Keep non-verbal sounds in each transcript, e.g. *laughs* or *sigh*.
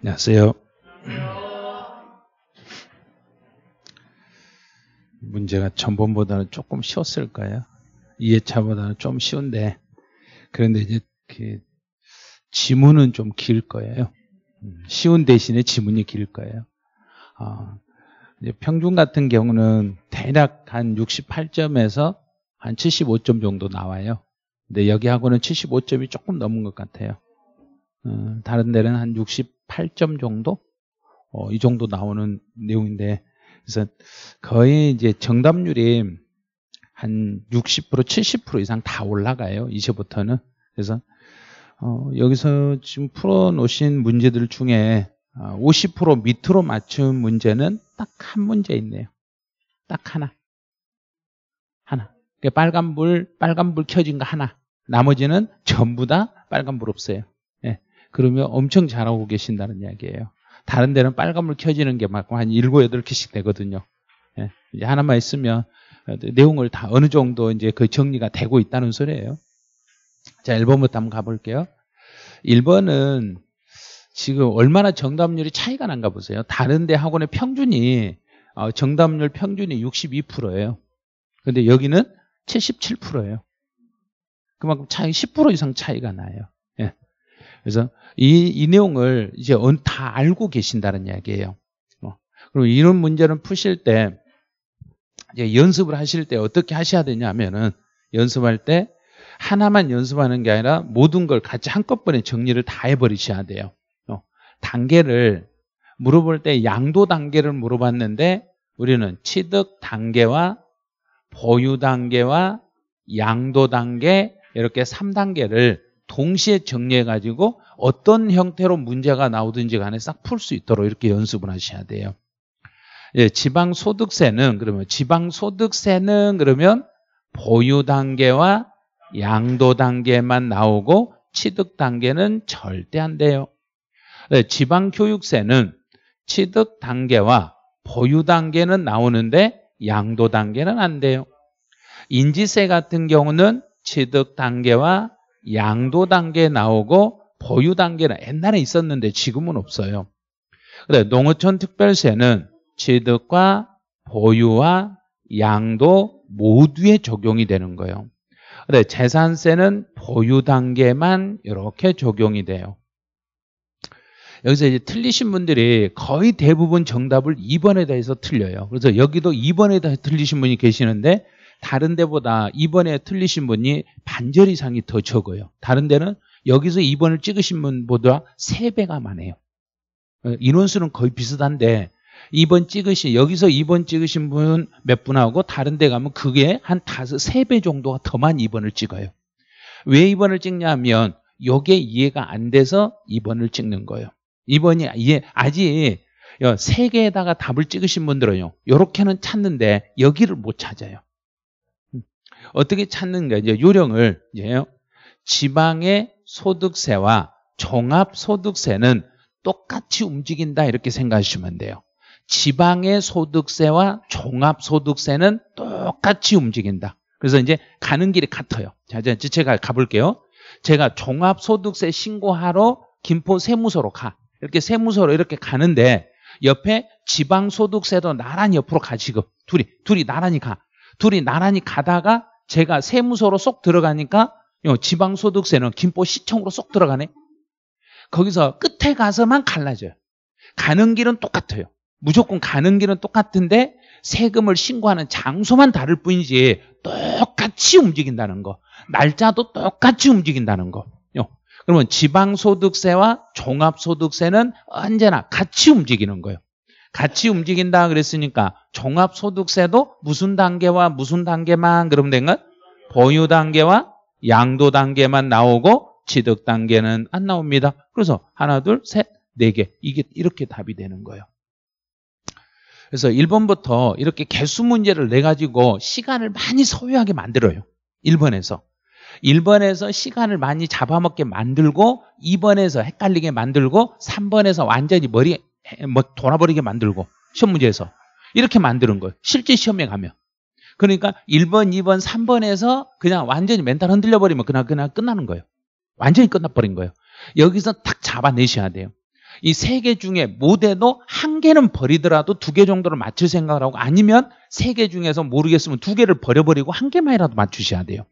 안녕하세요. 문제가 전번보다는 조금 쉬웠을 까요 2회차보다는 좀 쉬운데 그런데 이제 그 지문은 좀 길 거예요. 쉬운 대신에 지문이 길 거예요. 어, 평균 같은 경우는 대략 한 68점에서 한 75점 정도 나와요. 근데 여기하고는 75점이 조금 넘은 것 같아요. 음, 다른 데는 한 68점 정도 어, 이 정도 나오는 내용인데 그래서 거의 이제 정답률이 한 60% 70% 이상 다 올라가요 이제부터는 그래서 어, 여기서 지금 풀어놓으신 문제들 중에 50% 아, 밑으로 맞춘 문제는 딱 한 문제 있네요 딱 하나 하나 그러니까 빨간불 빨간불 켜진 거 하나 나머지는 전부 다 빨간불 없어요 그러면 엄청 잘하고 계신다는 이야기예요. 다른 데는 빨간불 켜지는 게 막한 7, 8 개씩 되거든요. 예, 이제 하나만 있으면 내용을 다 어느 정도 이제 그 정리가 되고 있다는 소리예요. 자, 1번부터 한번 가볼게요. 1번은 지금 얼마나 정답률이 차이가 난가 보세요. 다른 데 학원의 평균이 어, 정답률 평균이 62%예요. 근데 여기는 77%예요. 그만큼 차이 10% 이상 차이가 나요. 그래서 이, 이 내용을 이제 다 알고 계신다는 이야기예요. 어. 그리고 이런 문제는 푸실 때 이제 연습을 하실 때 어떻게 하셔야 되냐면은 연습할 때 하나만 연습하는 게 아니라 모든 걸 같이 한꺼번에 정리를 다 해버리셔야 돼요. 어. 단계를 물어볼 때 양도 단계를 물어봤는데 우리는 취득 단계와 보유 단계와 양도 단계 이렇게 3단계를 동시에 정리해가지고 어떤 형태로 문제가 나오든지 간에 싹 풀 수 있도록 이렇게 연습을 하셔야 돼요. 예, 지방소득세는 그러면 지방소득세는 그러면 보유 단계와 양도 단계만 나오고 취득 단계는 절대 안 돼요. 예, 지방교육세는 취득 단계와 보유 단계는 나오는데 양도 단계는 안 돼요. 인지세 같은 경우는 취득 단계와 양도 단계 나오고 보유 단계는 옛날에 있었는데 지금은 없어요. 그래 농어촌 특별세는 취득과 보유와 양도 모두에 적용이 되는 거예요. 근데 재산세는 보유 단계만 이렇게 적용이 돼요. 여기서 이제 틀리신 분들이 거의 대부분 정답을 2번에 대해서 틀려요. 그래서 여기도 2번에 대해서 틀리신 분이 계시는데 다른 데보다 2번에 틀리신 분이 반절 이상이 더 적어요. 다른 데는 여기서 2번을 찍으신 분보다 3배가 많아요. 어, 인원수는 거의 비슷한데 2번 찍으신 여기서 2번 찍으신 분 몇 분하고 다른 데 가면 그게 한 다섯 3배 정도가 더 많이 2번을 찍어요. 왜 2번을 찍냐면 요게 이해가 안 돼서 2번을 찍는 거예요. 2번이 이해 아직 3 어, 개에다가 답을 찍으신 분들은요. 이렇게는 찾는데 여기를 못 찾아요. 어떻게 찾는가? 이제 요령을 이제 지방의 소득세와 종합소득세는 똑같이 움직인다 이렇게 생각하시면 돼요. 지방의 소득세와 종합소득세는 똑같이 움직인다. 그래서 이제 가는 길이 같아요. 자, 이제 제가 가볼게요. 제가 종합소득세 신고하러 김포 세무서로 가. 이렇게 세무서로 이렇게 가는데 옆에 지방소득세도 나란히 옆으로 가 지금. 둘이, 둘이 나란히 가. 둘이 나란히 가다가 제가 세무서로 쏙 들어가니까 지방소득세는 김포시청으로 쏙 들어가네. 거기서 끝에 가서만 갈라져요. 가는 길은 똑같아요. 무조건 가는 길은 똑같은데 세금을 신고하는 장소만 다를 뿐이지 똑같이 움직인다는 거. 날짜도 똑같이 움직인다는 거. 그러면 지방소득세와 종합소득세는 언제나 같이 움직이는 거예요. 같이 움직인다 그랬으니까 종합소득세도 무슨 단계와 무슨 단계만 그러면 된건 보유 단계와 양도 단계만 나오고 취득 단계는 안 나옵니다. 그래서 하나, 둘, 셋, 네 개. 이게 이렇게 답이 되는 거예요. 그래서 1번부터 이렇게 개수 문제를 내가지고 시간을 많이 소유하게 만들어요. 1번에서. 1번에서 시간을 많이 잡아먹게 만들고 2번에서 헷갈리게 만들고 3번에서 완전히 머리 뭐 돌아버리게 만들고 시험 문제에서 이렇게 만드는 거예요. 실제 시험에 가면. 그러니까 1번, 2번, 3번에서 그냥 완전히 멘탈 흔들려 버리면 그냥 그냥 끝나는 거예요. 완전히 끝나버린 거예요. 여기서 딱 잡아내셔야 돼요. 이 세 개 중에 모해도한 개는 버리더라도 두 개 정도를 맞출 생각을 하고 아니면 세 개 중에서 모르겠으면 두 개를 버려버리고 한 개만이라도 맞추셔야 돼요.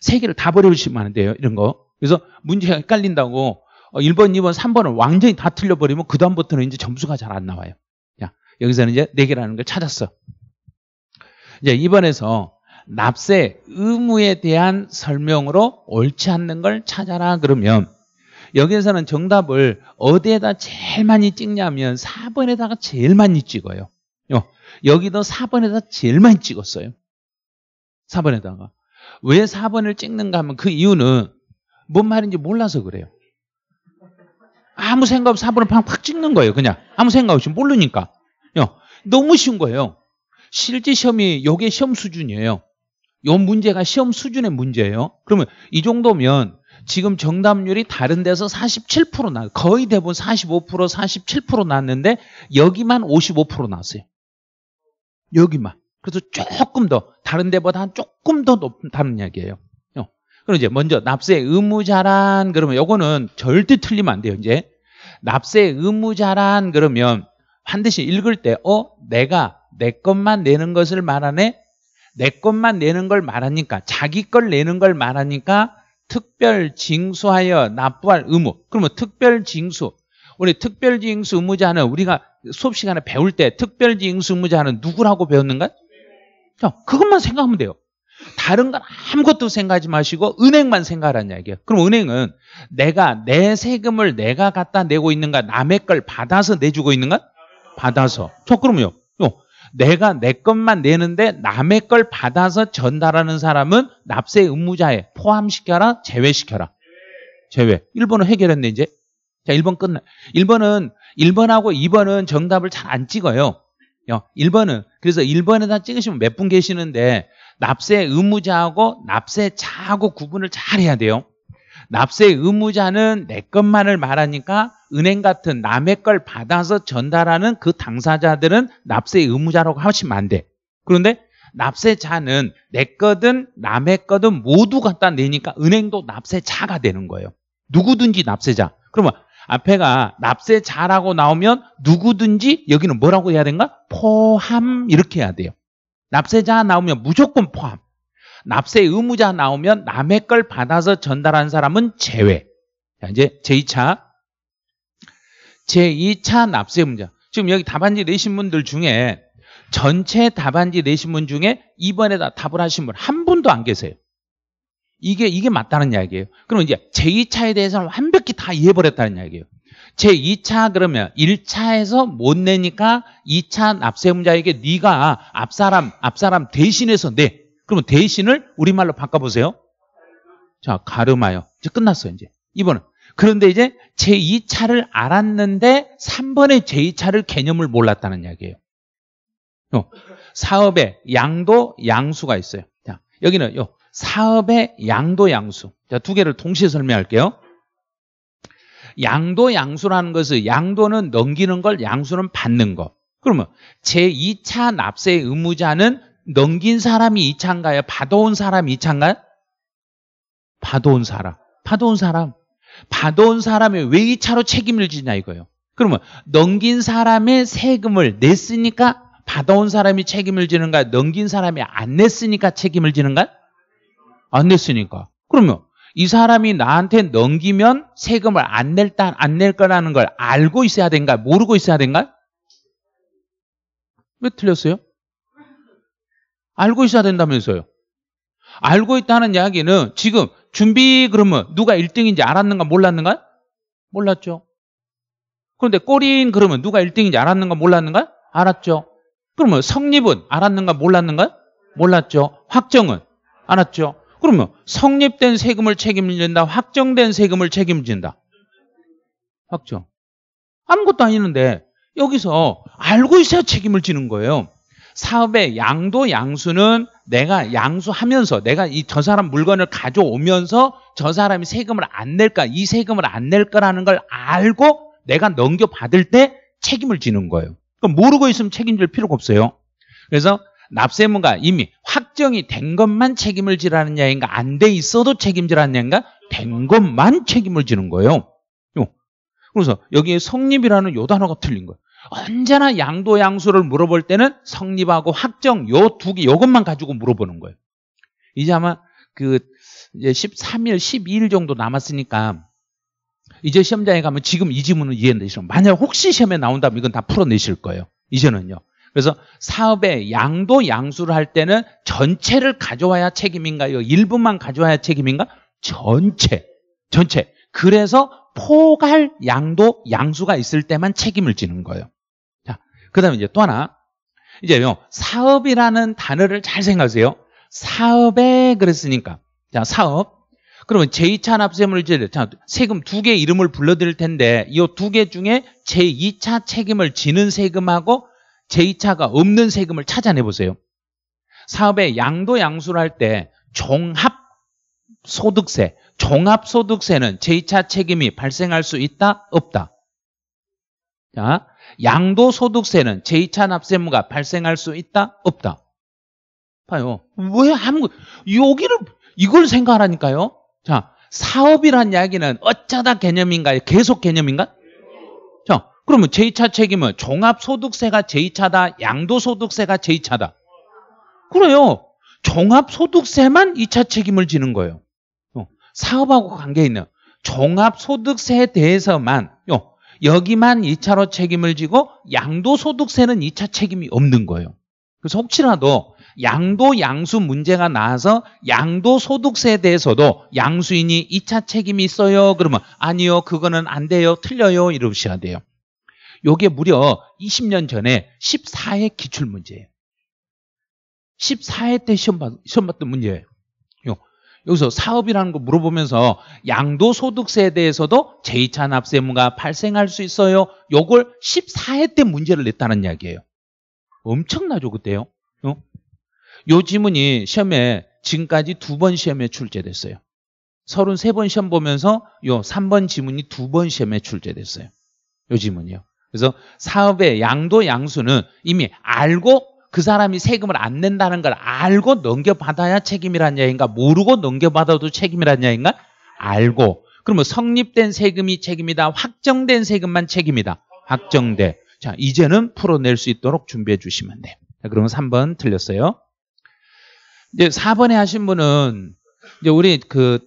세 개를 다 버리시면 안 돼요. 이런 거. 그래서 문제가 헷갈린다고 1번, 어, 2번, 3번을 완전히 다 틀려버리면 그 다음부터는 이제 점수가 잘 안 나와요. 야, 여기서는 이제 4개라는 걸 찾았어. 이제 2번에서 납세 의무에 대한 설명으로 옳지 않는 걸 찾아라 그러면 여기에서는 정답을 어디에다 제일 많이 찍냐면 4번에다가 제일 많이 찍어요. 여기도 4번에다 제일 많이 찍었어요. 4번에다가. 왜 4번을 찍는가 하면 그 이유는 뭔 말인지 몰라서 그래요. 아무 생각 없이 4분의 팡팍 찍는 거예요. 그냥 아무 생각 없이 모르니까. 너무 쉬운 거예요. 실제 시험이 요게 시험 수준이에요. 요 문제가 시험 수준의 문제예요. 그러면 이 정도면 지금 정답률이 다른 데서 47% 나, 거의 대부분 45%, 47% 났는데 여기만 55% 나왔어요. 여기만. 그래서 조금 더 다른 데보다 조금 더 높은 다른 이야기예요. 그럼 이제 먼저 납세 의무자란 그러면 요거는 절대 틀리면 안 돼요. 이제 납세 의무자란 그러면 반드시 읽을 때 어? 내가 내 것만 내는 것을 말하네? 내 것만 내는 걸 말하니까 자기 걸 내는 걸 말하니까 특별 징수하여 납부할 의무. 그러면 특별 징수. 우리 특별 징수 의무자는 우리가 수업 시간에 배울 때 특별 징수 의무자는 누구라고 배웠는가? 자, 그것만 생각하면 돼요. 다른 건 아무것도 생각하지 마시고 은행만 생각하라는 이야기예요. 그럼 은행은 내가 내 세금을 내가 갖다 내고 있는가 남의 걸 받아서 내주고 있는가? 받아서. 저 그럼요. 요. 내가 내 것만 내는데 남의 걸 받아서 전달하는 사람은 납세 의무자에 포함시켜라, 제외시켜라. 제외. 1번은 해결했네, 이제. 자, 1번 끝나. 1번은, 1번하고 2번은 정답을 잘 안 찍어요. 1번은, 그래서 1번에다 찍으시면 몇 분 계시는데, 납세 의무자하고 납세자하고 구분을 잘 해야 돼요. 납세 의무자는 내 것만을 말하니까 은행 같은 남의 걸 받아서 전달하는 그 당사자들은 납세 의무자라고 하시면 안 돼. 그런데 납세자는 내 거든 남의 거든 모두 갖다 내니까 은행도 납세자가 되는 거예요. 누구든지 납세자. 그러면 앞에가 납세자라고 나오면 누구든지 여기는 뭐라고 해야 되는가? 포함 이렇게 해야 돼요. 납세자 나오면 무조건 포함. 납세 의무자 나오면 남의 걸 받아서 전달한 사람은 제외. 자, 이제 제2차. 제2차 납세 의무자. 지금 여기 답안지 내신 분들 중에 전체 답안지 내신 분 중에 이번에다 답을 하신 분 한 분도 안 계세요. 이게 이게 맞다는 이야기예요. 그럼 이제 제2차에 대해서는 완벽히 다 이해버렸다는 이야기예요. 제 2차 그러면 1차에서 못 내니까 2차 납세음자에게 네가 앞사람 앞사람 대신해서 내. 그러면 대신을 우리말로 바꿔보세요. 자 가르마요. 이제 끝났어 이제. 2번은 그런데 이제 제2차를 알았는데 3번의 제2차를 개념을 몰랐다는 이야기예요. 요, 사업의 양도 양수가 있어요. 자, 여기는 요 사업의 양도 양수. 자, 두 개를 동시에 설명할게요. 양도 양수라는 것을 양도는 넘기는 걸 양수는 받는 거. 그러면 제2차 납세 의무자는 넘긴 사람이 2차인가요? 받아온 사람이 2차인가요? 받아온 사람. 받아온 사람. 받아온 사람이 왜 2차로 책임을 지냐 이거예요. 그러면 넘긴 사람의 세금을 냈으니까 받아온 사람이 책임을 지는가? 넘긴 사람이 안 냈으니까 책임을 지는가? 안 냈으니까. 그러면 이 사람이 나한테 넘기면 세금을 안낼안낼 거라는 걸 알고 있어야 된가? 모르고 있어야 된가? 왜 틀렸어요? 알고 있어야 된다면서요. 알고 있다는 이야기는 지금 준비 그러면 누가 1등인지 알았는가 몰랐는가? 몰랐죠. 그런데 꼬린 그러면 누가 1등인지 알았는가 몰랐는가? 알았죠. 그러면 성립은 알았는가 몰랐는가? 몰랐죠. 확정은 알았죠. 그러면 성립된 세금을 책임진다, 확정된 세금을 책임진다. 확정. 아무것도 아니는데 여기서 알고 있어야 책임을 지는 거예요. 사업의 양도 양수는 내가 양수하면서 내가 이 저 사람 물건을 가져오면서 저 사람이 세금을 안 낼까 이 세금을 안 낼까라는 걸 알고 내가 넘겨받을 때 책임을 지는 거예요. 그럼 그러니까 모르고 있으면 책임질 필요가 없어요. 그래서 납세문과 이미 확정이 된 것만 책임을 지라는 이 야인가 안 돼 있어도 책임지라는 야인가 된 것만 책임을 지는 거예요. 요. 그래서 여기에 성립이라는 요 단어가 틀린 거예요. 언제나 양도 양수를 물어볼 때는 성립하고 확정 요 두 개 요것만 가지고 물어보는 거예요. 이제 아마 그 이제 13일, 12일 정도 남았으니까 이제 시험장에 가면 지금 이질문은 이해되시면 만약 혹시 시험에 나온다면 이건 다 풀어내실 거예요. 이제는요. 그래서 사업의 양도 양수를 할 때는 전체를 가져와야 책임인가요? 일부만 가져와야 책임인가? 전체. 전체. 그래서 포괄 양도 양수가 있을 때만 책임을 지는 거예요. 자, 그 다음에 이제 또 하나. 이제요, 사업이라는 단어를 잘 생각하세요. 사업에 그랬으니까. 자, 사업. 그러면 제2차 납세물 제를 자, 세금 두 개 이름을 불러드릴 텐데 이 두 개 중에 제2차 책임을 지는 세금하고 제2차가 없는 세금을 찾아내 보세요. 사업의 양도 양수를 할 때 종합 소득세, 종합 소득세는 제2차 책임이 발생할 수 있다, 없다. 자, 양도 소득세는 제2차 납세무가 발생할 수 있다, 없다. 봐요. 왜 아무 여기를 이걸 생각하라니까요. 자, 사업이란 이야기는 어쩌다 개념인가요? 계속 개념인가? 요 그러면 제2차 책임은 종합소득세가 제2차다, 양도소득세가 제2차다. 그래요. 종합소득세만 2차 책임을 지는 거예요. 어, 사업하고 관계 있는 종합소득세에 대해서만 어, 여기만 2차로 책임을 지고 양도소득세는 2차 책임이 없는 거예요. 그래서 혹시라도 양도 양수 문제가 나와서 양도 소득세에 대해서도 양수인이 2차 책임이 있어요. 그러면 아니요. 그거는 안 돼요. 틀려요. 이러셔야 돼요. 요게 무려 20년 전에 14회 기출문제예요. 14회 때 시험, 봤, 시험 봤던 문제예요. 여기서 사업이라는 거 물어보면서 양도소득세에 대해서도 제2차 납세무가 발생할 수 있어요. 요걸 14회 때 문제를 냈다는 이야기예요. 엄청나죠, 그때요. 어? 요 지문이 시험에 지금까지 두 번 시험에 출제됐어요. 33번 시험 보면서 요 3번 지문이 두 번 시험에 출제됐어요. 요 지문이요. 그래서 사업의 양도 양수는 이미 알고 그 사람이 세금을 안 낸다는 걸 알고 넘겨받아야 책임이란 야인가 모르고 넘겨받아도 책임이란 야인가 알고 그러면 성립된 세금이 책임이다 확정된 세금만 책임이다 확정돼 자 이제는 풀어낼 수 있도록 준비해 주시면 돼 자, 그러면 3번 틀렸어요 이제 4번에 하신 분은 이제 우리 그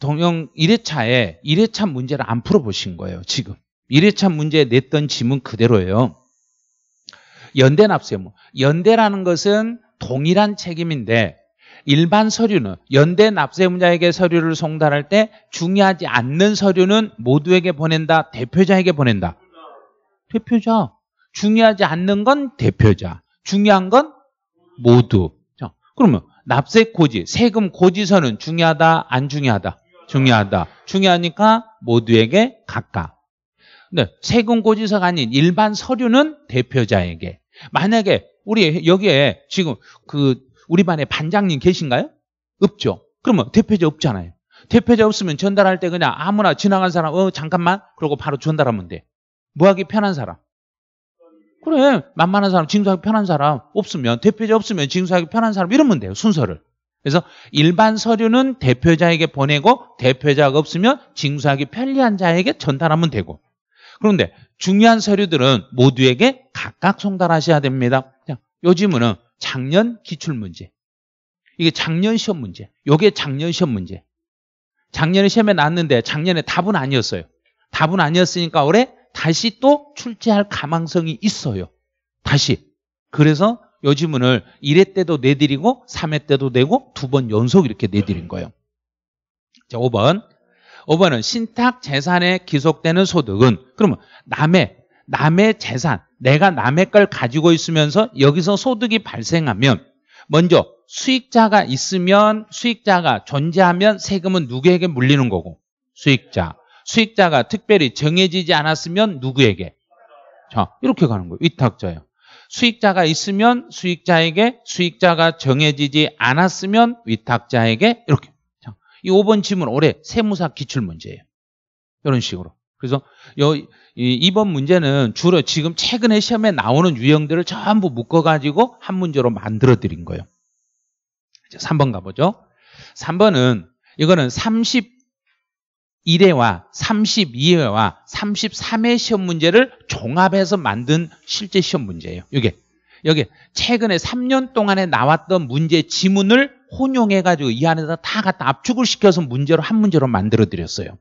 동영 1회차에 1회차 문제를 안 풀어보신 거예요 지금 1회차 문제에 냈던 지문 그대로예요. 연대 납세 무 뭐. 연대라는 것은 동일한 책임인데 일반 서류는 연대 납세무자에게 서류를 송달할 때 중요하지 않는 서류는 모두에게 보낸다. 대표자에게 보낸다. 대표자. 중요하지 않는 건 대표자. 중요한 건 모두. 자, 그러면 납세 고지, 세금 고지서는 중요하다, 안 중요하다? 중요하다. 중요하니까 모두에게 각각. 네, 세금고지서가 아닌 일반 서류는 대표자에게. 만약에 우리 여기에 지금 그 우리 반의 반장님 계신가요? 없죠. 그러면 대표자 없잖아요. 대표자 없으면 전달할 때 그냥 아무나 지나간 사람 어 잠깐만 그러고 바로 전달하면 돼. 뭐하기 편한 사람. 그래 만만한 사람 징수하기 편한 사람 없으면 대표자 없으면 징수하기 편한 사람 이러면 돼요 순서를. 그래서 일반 서류는 대표자에게 보내고 대표자가 없으면 징수하기 편리한 자에게 전달하면 되고 그런데 중요한 서류들은 모두에게 각각 송달하셔야 됩니다. 요즘은 작년 기출문제. 이게 작년 시험 문제. 요게 작년 시험 문제. 작년에 시험에 났는데 작년에 답은 아니었어요. 답은 아니었으니까 올해 다시 또 출제할 가망성이 있어요. 다시. 그래서 요즘은을 1회 때도 내드리고 3회 때도 내고 두 번 연속 이렇게 내드린 거예요. 자, 5번. 5번은 신탁 재산에 기속되는 소득은 그러면 남의 남의 재산, 내가 남의 걸 가지고 있으면서 여기서 소득이 발생하면 먼저 수익자가 있으면 수익자가 존재하면 세금은 누구에게 물리는 거고 수익자 수익자가 특별히 정해지지 않았으면 누구에게 자 이렇게 가는 거예요 위탁자예요 수익자가 있으면 수익자에게 수익자가 정해지지 않았으면 위탁자에게 이렇게 이 5번 지문 올해 세무사 기출 문제예요. 이런 식으로. 그래서 요, 이, 번 문제는 주로 지금 최근에 시험에 나오는 유형들을 전부 묶어가지고 한 문제로 만들어드린 거예요. 이제 3번 가보죠. 3번은 이거는 31회와 32회와 33회 시험 문제를 종합해서 만든 실제 시험 문제예요. 이게 여기 최근에 3년 동안에 나왔던 문제 지문을 혼용해가지고 이 안에다 다 갖다 압축을 시켜서 문제로 한 문제로 만들어드렸어요.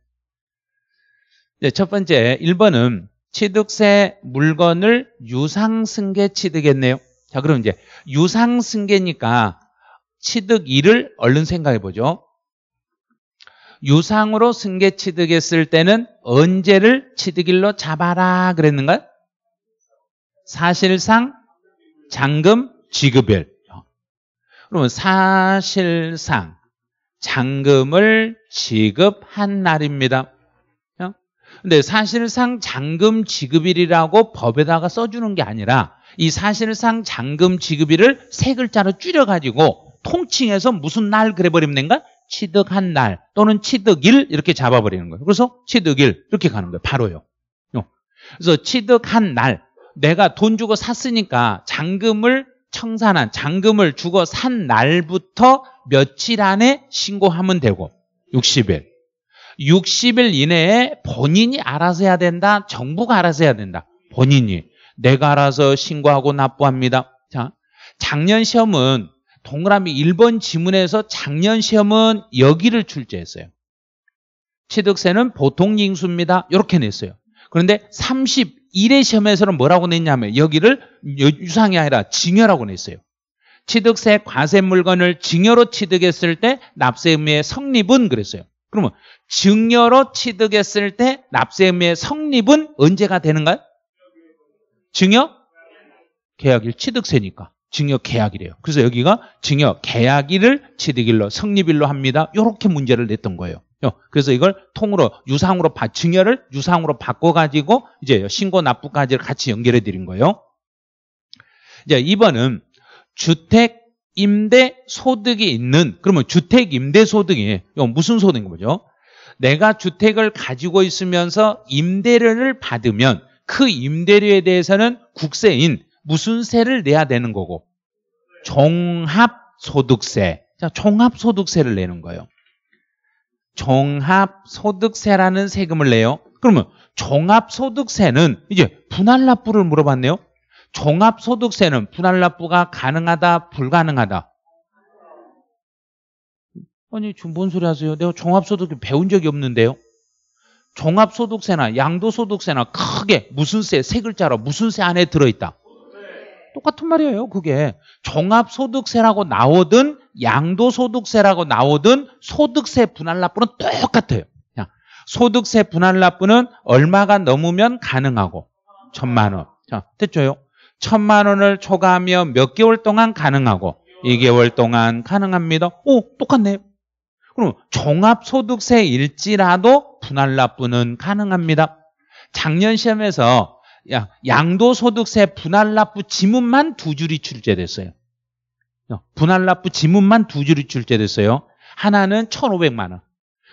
네, 첫 번째 1번은 취득세 물건을 유상승계 취득했네요. 자 그럼 이제 유상승계니까 취득 일을 얼른 생각해 보죠. 유상으로 승계 취득했을 때는 언제를 취득일로 잡아라 그랬는가 사실상 잔금 지급일. 그러면 사실상 잔금을 지급한 날입니다. 어? 근데 사실상 잔금 지급일이라고 법에다가 써주는 게 아니라 이 사실상 잔금 지급일을 세 글자로 줄여가지고 통칭해서 무슨 날 그래버리면 된가? 취득한 날 또는 취득일 이렇게 잡아버리는 거예요. 그래서 취득일 이렇게 가는 거예요. 바로요. 어. 그래서 취득한 날 내가 돈 주고 샀으니까 잔금을 청산한 잔금을 주고 산 날부터 며칠 안에 신고하면 되고 60일. 60일 이내에 본인이 알아서 해야 된다. 정부가 알아서 해야 된다. 본인이 내가 알아서 신고하고 납부합니다. 자, 작년 시험은 동그라미 1번 지문에서 작년 시험은 여기를 출제했어요. 취득세는 보통 징수입니다. 이렇게 냈어요. 그런데 30 1회 시험에서는 뭐라고 냈냐면 여기를 유상이 아니라 증여라고 냈어요. 취득세 과세 물건을 증여로 취득했을 때 납세 의무의 성립은 그랬어요. 그러면 증여로 취득했을 때 납세 의무의 성립은 언제가 되는가요? 증여? 계약일 취득세니까. 증여 계약이래요. 그래서 여기가 증여 계약일을 취득일로 성립일로 합니다. 이렇게 문제를 냈던 거예요. 그래서 이걸 통으로 유상으로 바, 증여를 유상으로 바꿔가지고 이제 신고 납부까지 를 같이 연결해 드린 거예요. 이제 2번은 주택 임대 소득이 있는 그러면 주택 임대 소득이 무슨 소득인 거죠? 내가 주택을 가지고 있으면서 임대료를 받으면 그 임대료에 대해서는 국세인 무슨 세를 내야 되는 거고? 종합소득세. 자, 종합소득세를 내는 거예요. 종합소득세라는 세금을 내요. 그러면 종합소득세는 이제 분할납부를 물어봤네요. 종합소득세는 분할납부가 가능하다, 불가능하다? 아니, 지금 뭔 소리 하세요? 내가 종합소득 배운 적이 없는데요. 종합소득세나 양도소득세나 크게 무슨 세, 세 글자로 무슨 세 안에 들어있다. 똑같은 말이에요. 그게 종합소득세라고 나오든 양도소득세라고 나오든 소득세 분할 납부는 똑같아요. 그냥 소득세 분할 납부는 얼마가 넘으면 가능하고 천만 원. 자, 됐죠요? 천만 원을 초과하면몇 개월 동안 가능하고 2개월 동안 가능합니다. 오, 똑같네요. 그럼 종합소득세일지라도 분할 납부는 가능합니다. 작년 시험에서 양도소득세 분할납부 지문만 두 줄이 출제됐어요. 분할납부 지문만 두 줄이 출제됐어요. 하나는 1,500만 원.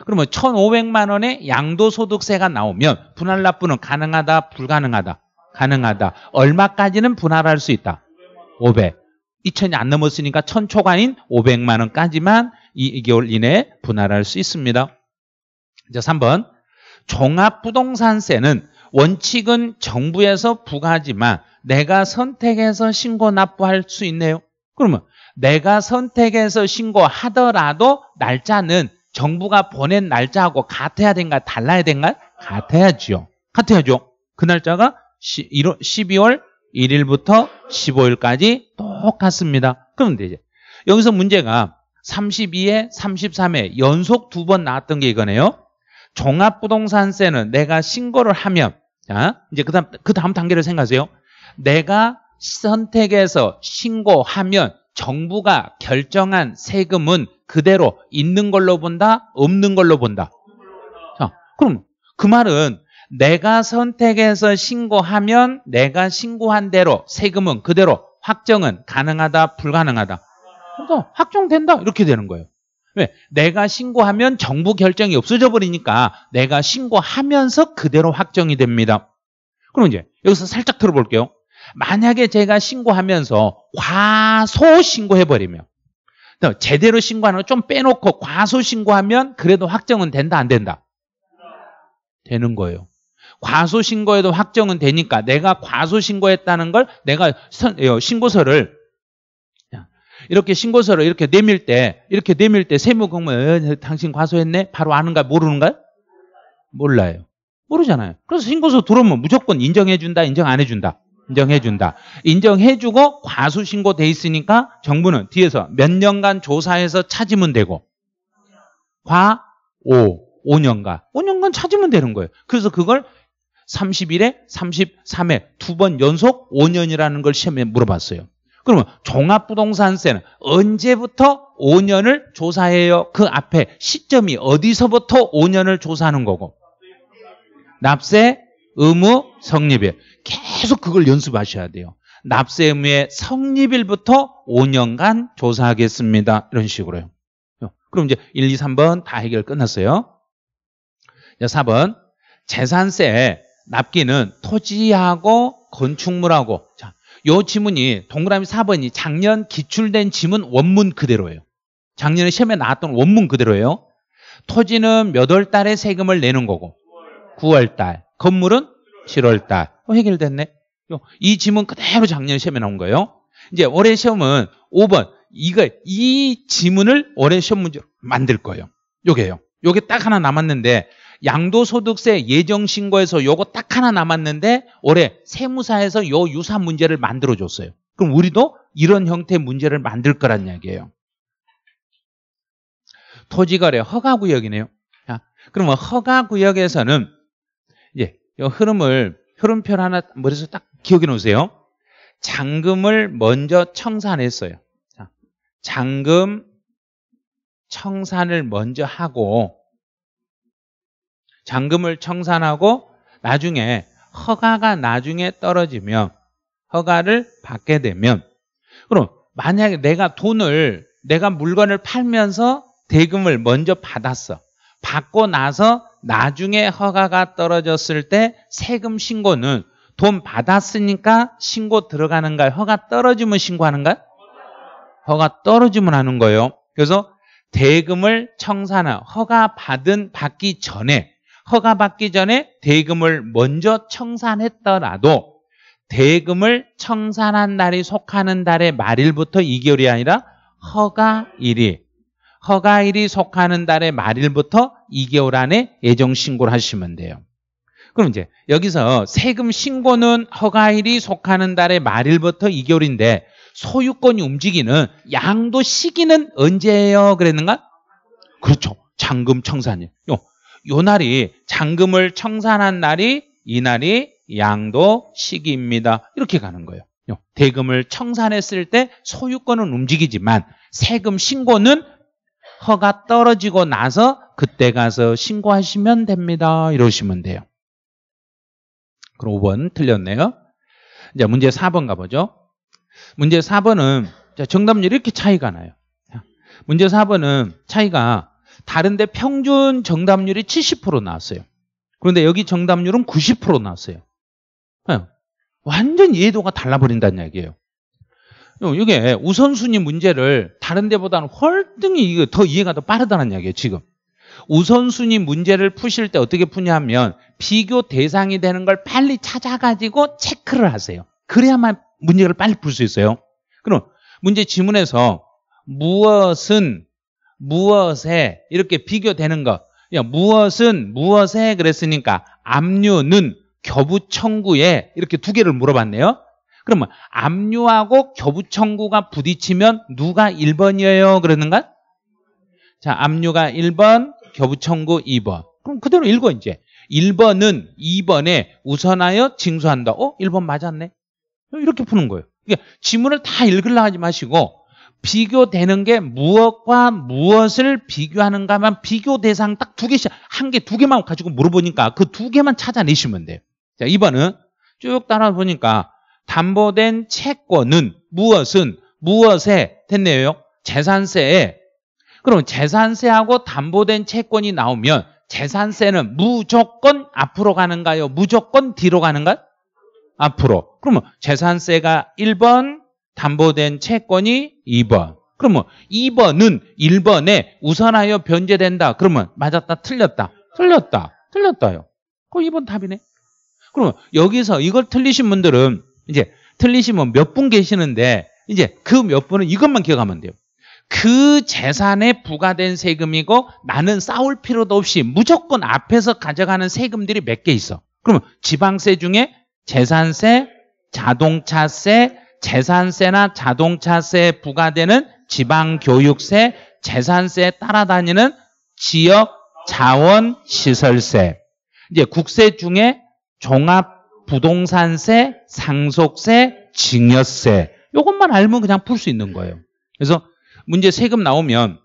그러면 1,500만 원의 양도소득세가 나오면 분할납부는 가능하다, 불가능하다? 가능하다. 얼마까지는 분할할 수 있다? 500. 2천이 안 넘었으니까 1 0 0 0 초과인 500만 원까지만 2개월 이내에 분할할 수 있습니다. 이제 3번. 종합부동산세는 원칙은 정부에서 부과하지만 내가 선택해서 신고 납부할 수 있네요. 그러면 내가 선택해서 신고하더라도 날짜는 정부가 보낸 날짜하고 같아야 된가 달라야 된가? 같아야죠. 같아야죠. 그 날짜가 12월 1일부터 15일까지 똑같습니다. 그런데 이제 여기서 문제가 32회, 33회 연속 두 번 나왔던 게 이거네요. 종합부동산세는 내가 신고를 하면 자, 이제 그 다음, 그 다음 단계를 생각하세요. 내가 선택해서 신고하면 정부가 결정한 세금은 그대로 있는 걸로 본다? 없는 걸로 본다? 자, 그럼 그 말은 내가 선택해서 신고하면 내가 신고한 대로 세금은 그대로 확정은 가능하다? 불가능하다? 그러니까 확정된다? 이렇게 되는 거예요. 왜? 내가 신고하면 정부 결정이 없어져 버리니까 내가 신고하면서 그대로 확정이 됩니다. 그럼 이제 여기서 살짝 들어볼게요. 만약에 제가 신고하면서 과소 신고해버리면 제대로 신고하는 걸 좀 빼놓고 과소 신고하면 그래도 확정은 된다 안 된다? 되는 거예요. 과소 신고에도 확정은 되니까 내가 과소 신고했다는 걸 내가 어, 신고서를 이렇게 신고서를 이렇게 내밀 때, 이렇게 내밀 때 세무공무원 당신 과소했네? 바로 아는가 모르는가요? 몰라요. 모르잖아요. 그래서 신고서 들어오면 무조건 인정해준다, 인정 안 해준다. 인정해준다. 인정해주고 과수 신고돼 있으니까 정부는 뒤에서 몇 년간 조사해서 찾으면 되고 과 5, 5년간. 5년간 찾으면 되는 거예요. 그래서 그걸 30일에 33회 두 번 연속 5년이라는 걸 시험에 물어봤어요. 그러면 종합부동산세는 언제부터 5년을 조사해요? 그 앞에 시점이 어디서부터 5년을 조사하는 거고 납세 의무 성립일 계속 그걸 연습하셔야 돼요 납세 의무의 성립일부터 5년간 조사하겠습니다 이런 식으로요 그럼 이제 1, 2, 3번 다 해결 끝났어요 4번 재산세 납기는 토지하고 건축물하고 자요 지문이 동그라미 4번이 작년 기출된 지문 원문 그대로예요. 작년에 시험에 나왔던 원문 그대로예요. 토지는 몇 월 달에 세금을 내는 거고 9월 달. 건물은 7월 달. 어, 해결됐네. 이 지문 그대로 작년 시험에 나온 거예요. 이제 올해 시험은 5번. 이거 이 지문을 올해 시험 문제로 만들 거예요. 요게요. 요게 딱 하나 남았는데 양도소득세 예정신고에서 요거 딱 하나 남았는데 올해 세무사에서 요유사 문제를 만들어 줬어요. 그럼 우리도 이런 형태의 문제를 만들 거란 이야기예요. 토지거래 허가구역이네요. 자, 그러면 허가구역에서는 이제 이 흐름을 흐름표 하나 머릿속에 딱 기억해 놓으세요. 잔금을 먼저 청산했어요. 자, 잔금 청산을 먼저 하고 잔금을 청산하고 나중에 허가가 나중에 떨어지면 허가를 받게 되면 그럼 만약에 내가 돈을 내가 물건을 팔면서 대금을 먼저 받았어. 받고 나서 나중에 허가가 떨어졌을 때 세금 신고는 돈 받았으니까 신고 들어가는가요? 허가 떨어지면 신고하는가요? 허가 떨어지면 하는 거예요. 그래서 대금을 청산하 허가 받은 받기 전에 허가받기 전에 대금을 먼저 청산했더라도 대금을 청산한 날이 속하는 달의 말일부터 2개월이 아니라 허가일이 허가일이 속하는 달의 말일부터 2개월 안에 예정 신고를 하시면 돼요. 그럼 이제 여기서 세금 신고는 허가일이 속하는 달의 말일부터 2개월인데 소유권이 움직이는 양도 시기는 언제예요? 그랬는가? 그렇죠. 잔금 청산일. 요요 날이 잔금을 청산한 날이 이 날이 양도 시기입니다. 이렇게 가는 거예요. 대금을 청산했을 때 소유권은 움직이지만 세금 신고는 허가 떨어지고 나서 그때 가서 신고하시면 됩니다. 이러시면 돼요. 그럼 5번 틀렸네요. 이제 문제 4번 가보죠. 문제 4번은 정답률 이 이렇게 차이가 나요. 문제 4번은 차이가 다른데 평균 정답률이 70% 나왔어요. 그런데 여기 정답률은 90% 나왔어요. 예. 완전 예도가 달라버린다는 이야기예요. 이게 우선순위 문제를 다른 데보다는 훨등히 더 이해가 더 빠르다는 이야기예요, 지금. 우선순위 문제를 푸실 때 어떻게 푸냐면 비교 대상이 되는 걸 빨리 찾아가지고 체크를 하세요. 그래야만 문제를 빨리 풀 수 있어요. 그럼 문제 지문에서 무엇은 무엇에 이렇게 비교되는 것. 무엇은 무엇에 그랬으니까 압류는 겨부청구에 이렇게 두 개를 물어봤네요. 그러면 압류하고 겨부청구가 부딪히면 누가 1번이에요? 그러는가? 자, 압류가 1번, 겨부청구 2번. 그럼 그대로 읽어 이제. 1번은 2번에 우선하여 징수한다. 어? 1번 맞았네. 이렇게 푸는 거예요. 그러니까 지문을 다 읽으려 고 하지 마시고 비교되는 게 무엇과 무엇을 비교하는가만 비교 대상 딱 두 개씩 한 개 두 개만 가지고 물어보니까 그 두 개만 찾아내시면 돼요. 자, 2번은 쭉 따라 보니까 담보된 채권은 무엇은 무엇에 됐네요. 재산세에 그럼 재산세하고 담보된 채권이 나오면 재산세는 무조건 앞으로 가는가요? 무조건 뒤로 가는가요? 앞으로. 그러면 재산세가 1번, 담보된 채권이 2번. 그러면 2번은 1번에 우선하여 변제된다. 그러면 맞았다, 틀렸다. 틀렸다. 틀렸다요. 그럼 2번 답이네. 그러면 여기서 이걸 틀리신 분들은 이제 틀리시면 몇 분 계시는데 이제 그 몇 분은 이것만 기억하면 돼요. 그 재산에 부과된 세금이고 나는 싸울 필요도 없이 무조건 앞에서 가져가는 세금들이 몇 개 있어. 그러면 지방세 중에 재산세, 자동차세, 재산세나 자동차세에 부과되는 지방교육세, 재산세에 따라다니는 지역 자원시설세. 이제 국세 중에 종합부동산세, 상속세, 증여세. 이것만 알면 그냥 풀 수 있는 거예요. 그래서 문제 세금 나오면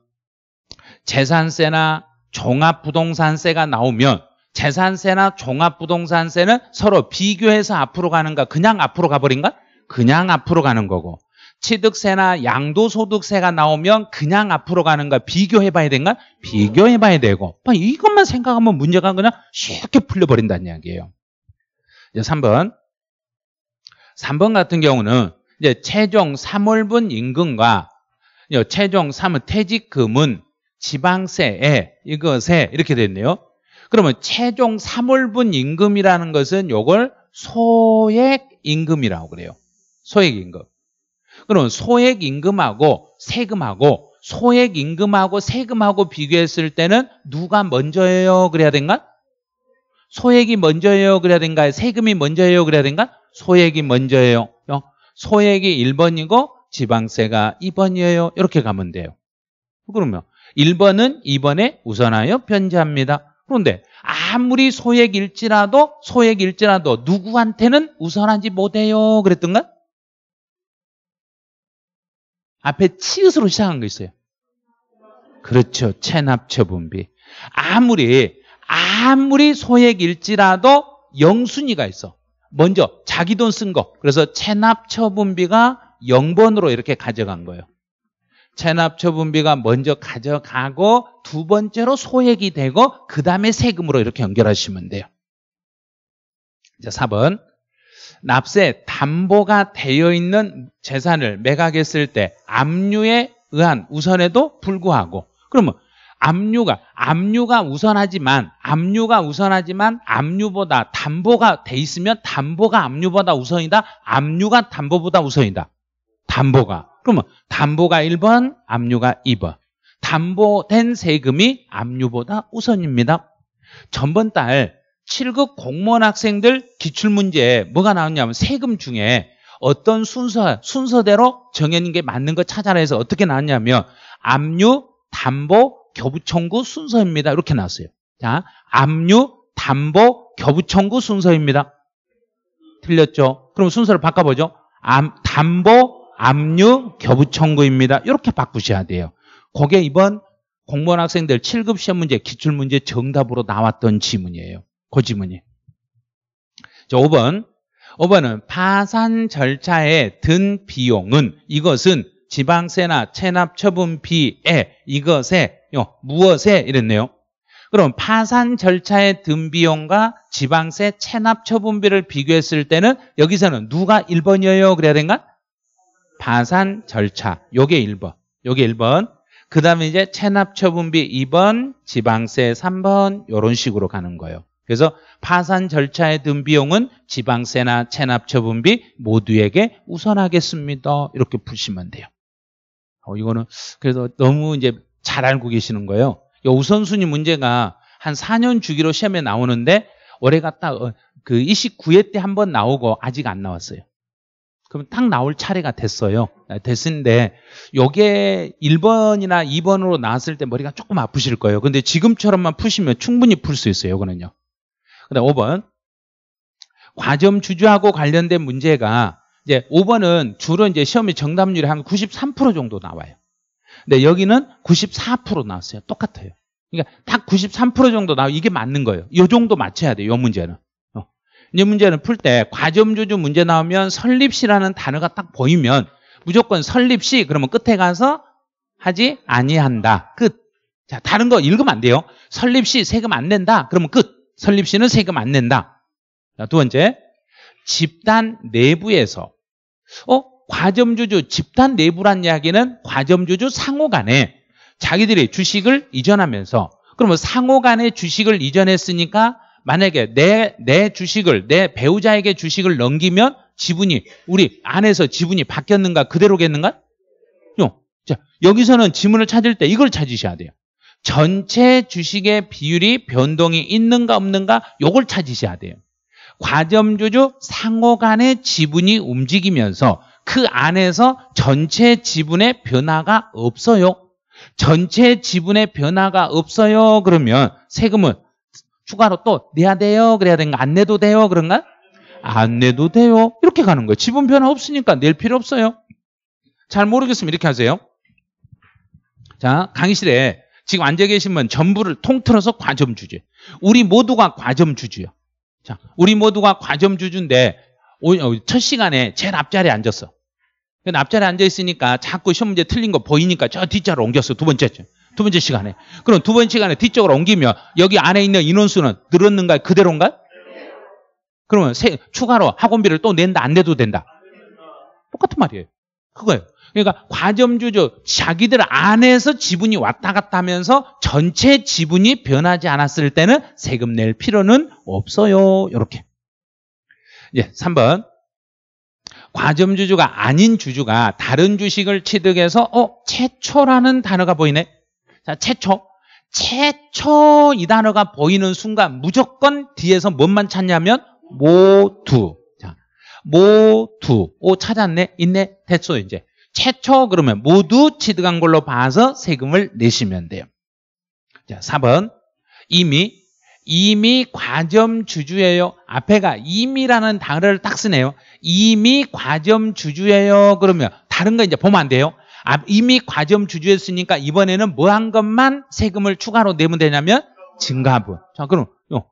재산세나 종합부동산세가 나오면 재산세나 종합부동산세는 서로 비교해서 앞으로 가는가 그냥 앞으로 가버린가? 그냥 앞으로 가는 거고 취득세나 양도소득세가 나오면 그냥 앞으로 가는거 비교해 봐야 되는가? 비교해 봐야 되고 뭐 이것만 생각하면 문제가 그냥 쉽게 풀려버린다는 이야기예요. 이제 3번 3번 같은 경우는 이제 최종 3월분 임금과 최종 3월 퇴직금은 지방세에 이것에 이렇게 됐네요. 그러면 최종 3월분 임금이라는 것은 요걸 소액 임금이라고 그래요. 소액임금. 그럼 소액임금하고 세금하고 소액임금하고 세금하고 비교했을 때는 누가 먼저예요? 그래야 된가? 소액이 먼저예요? 그래야 된가? 세금이 먼저예요? 그래야 된가? 소액이 먼저예요. 어? 소액이 1번이고 지방세가 2번이에요. 이렇게 가면 돼요. 그러면 1번은 2번에 우선하여 편지합니다. 그런데 아무리 소액일지라도 소액일지라도 누구한테는 우선하지 못해요. 그랬던가? 앞에 치읓으로 시작한 거 있어요. 그렇죠. 체납 처분비. 아무리 아무리 소액일지라도 영순위가 있어. 먼저 자기 돈 쓴 거. 그래서 체납 처분비가 0번으로 이렇게 가져간 거예요. 체납 처분비가 먼저 가져가고 두 번째로 소액이 되고 그 다음에 세금으로 이렇게 연결하시면 돼요. 이제 4번. 납세 담보가 되어 있는 재산을 매각했을 때 압류에 의한 우선에도 불구하고 그러면 압류가 압류가 우선하지만 압류가 우선하지만 압류보다 담보가 돼 있으면 담보가 압류보다 우선이다. 압류가 담보보다 우선이다. 담보가 그러면 담보가 1번, 압류가 2번. 담보된 세금이 압류보다 우선입니다. 전번 달 7급 공무원 학생들 기출문제 뭐가 나왔냐면 세금 중에 어떤 순서, 순서대로 정해진 게 맞는 거 찾아내서 어떻게 나왔냐면 압류, 담보, 교부청구 순서입니다. 이렇게 나왔어요. 자, 압류, 담보, 교부청구 순서입니다. 틀렸죠? 그럼 순서를 바꿔보죠. 암, 담보, 압류, 교부청구입니다. 이렇게 바꾸셔야 돼요. 그게 이번 공무원 학생들 7급 시험 문제, 기출문제 정답으로 나왔던 지문이에요. 고지문이. 자, 5번. 5번은 파산 절차에 든 비용은 이것은 지방세나 체납 처분비에 이것에 요, 무엇에 이랬네요. 그럼 파산 절차에 든 비용과 지방세 체납 처분비를 비교했을 때는 여기서는 누가 1번이에요? 그래야 된가? 파산 절차. 요게 1번. 요게 1번. 그 다음에 이제 체납 처분비 2번, 지방세 3번 요런 식으로 가는 거예요. 그래서 파산 절차에 든 비용은 지방세나 체납처분비 모두에게 우선하겠습니다. 이렇게 푸시면 돼요. 어, 이거는 그래서 너무 이제 잘 알고 계시는 거예요. 우선순위 문제가 한 4년 주기로 시험에 나오는데 올해가 딱그 어, 29회 때한번 나오고 아직 안 나왔어요. 그럼 딱 나올 차례가 됐어요. 아, 됐는데 요게 1번이나 2번으로 나왔을 때 머리가 조금 아프실 거예요. 근데 지금처럼만 푸시면 충분히 풀 수 있어요. 이거는요. 그다음 5번. 과점 주주하고 관련된 문제가 이제 5번은 주로 이제 시험의 정답률이 한 93% 정도 나와요. 근데 여기는 94% 나왔어요. 똑같아요. 그러니까 딱 93% 정도 나와 요 이게 맞는 거예요. 이 정도 맞춰야 돼요. 어. 이 문제는. 이 문제는 풀 때 과점주주 문제 나오면 설립시라는 단어가 딱 보이면 무조건 설립시 그러면 끝에 가서 하지 아니한다. 끝. 자, 다른 거 읽으면 안 돼요. 설립시 세금 안 낸다. 그러면 끝. 설립시는 세금 안 낸다. 자, 두 번째, 집단 내부에서 어 과점주주 집단 내부란 이야기는 과점주주 상호 간에 자기들이 주식을 이전하면서 그러면 상호 간에 주식을 이전했으니까 만약에 내, 내 주식을 내 배우자에게 주식을 넘기면 지분이 우리 안에서 지분이 바뀌었는가 그대로겠는가? 자, 여기서는 지문을 찾을 때 이걸 찾으셔야 돼요. 전체 주식의 비율이 변동이 있는가 없는가 요걸 찾으셔야 돼요. 과점주주 상호 간의 지분이 움직이면서 그 안에서 전체 지분의 변화가 없어요. 전체 지분의 변화가 없어요. 그러면 세금은 추가로 또 내야 돼요. 그래야 되는가? 안 내도 돼요. 그런가? 안 내도 돼요. 이렇게 가는 거예요. 지분 변화 없으니까 낼 필요 없어요. 잘 모르겠으면 이렇게 하세요. 자, 강의실에 지금 앉아 계신 분 전부를 통틀어서 과점주주. 우리 모두가 과점주주야 자, 우리 모두가 과점주주인데 어, 첫 시간에 제일 앞자리에 앉았어. 그 앞자리에 앉아 있으니까 자꾸 시험 문제 틀린 거 보이니까 저 뒷자리로 옮겼어. 두 번째 두 번째 시간에. 그럼 두 번째 시간에 뒤쪽으로 옮기면 여기 안에 있는 인원수는 늘었는가 그대로인가? 그러면 세, 추가로 학원비를 또 낸다 안 내도 된다. 똑같은 말이에요. 그거예요. 그러니까 과점주주 자기들 안에서 지분이 왔다 갔다 하면서 전체 지분이 변하지 않았을 때는 세금 낼 필요는 없어요. 이렇게. 예, 3번. 과점주주가 아닌 주주가 다른 주식을 취득해서 어, 최초라는 단어가 보이네. 자, 최초. 최초 이 단어가 보이는 순간 무조건 뒤에서 뭔만 찾냐면 모두. 자, 모두. 오, 찾았네. 있네. 됐어, 이제. 최초 그러면 모두 취득한 걸로 봐서 세금을 내시면 돼요. 자, 4번. 이미 이미 과점 주주예요. 앞에가 이미라는 단어를 딱 쓰네요. 이미 과점 주주예요. 그러면 다른 거 이제 보면 안 돼요. 아, 이미 과점 주주였으니까 이번에는 뭐 한 것만 세금을 추가로 내면 되냐면 증가분. 자, 그럼 요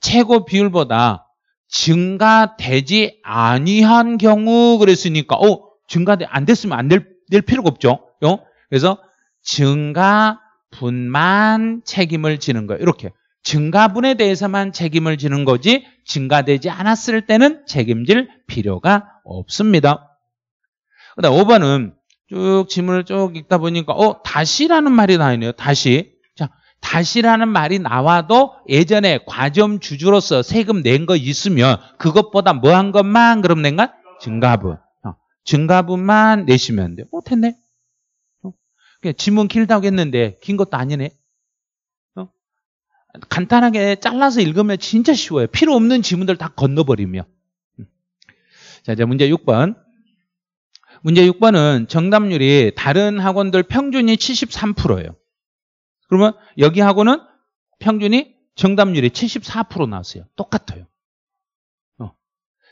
최고 비율보다 증가되지 아니한 경우 그랬으니까 어 증가돼 안 됐으면 안될 될 필요가 없죠. 요? 어? 그래서 증가분만 책임을 지는 거예요. 이렇게 증가분에 대해서만 책임을 지는 거지 증가되지 않았을 때는 책임질 필요가 없습니다. 그다음 5번은 쭉 지문을 쭉 읽다 보니까 어 다시라는 말이 나오네요. 다시 자 다시라는 말이 나와도 예전에 과점 주주로서 세금 낸 거 있으면 그것보다 뭐 한 것만 그럼 낸가 증가분 증가분만 내시면 돼. 요 못했네. 어, 어? 그냥 지문 길다고 했는데 긴 것도 아니네. 어? 간단하게 잘라서 읽으면 진짜 쉬워요. 필요 없는 지문들 다건너버리면 음. 자, 이제 문제 6번. 문제 6번은 정답률이 다른 학원들 평균이 73%예요. 그러면 여기 학원은 평균이 정답률이 74% 나왔어요. 똑같아요. 어.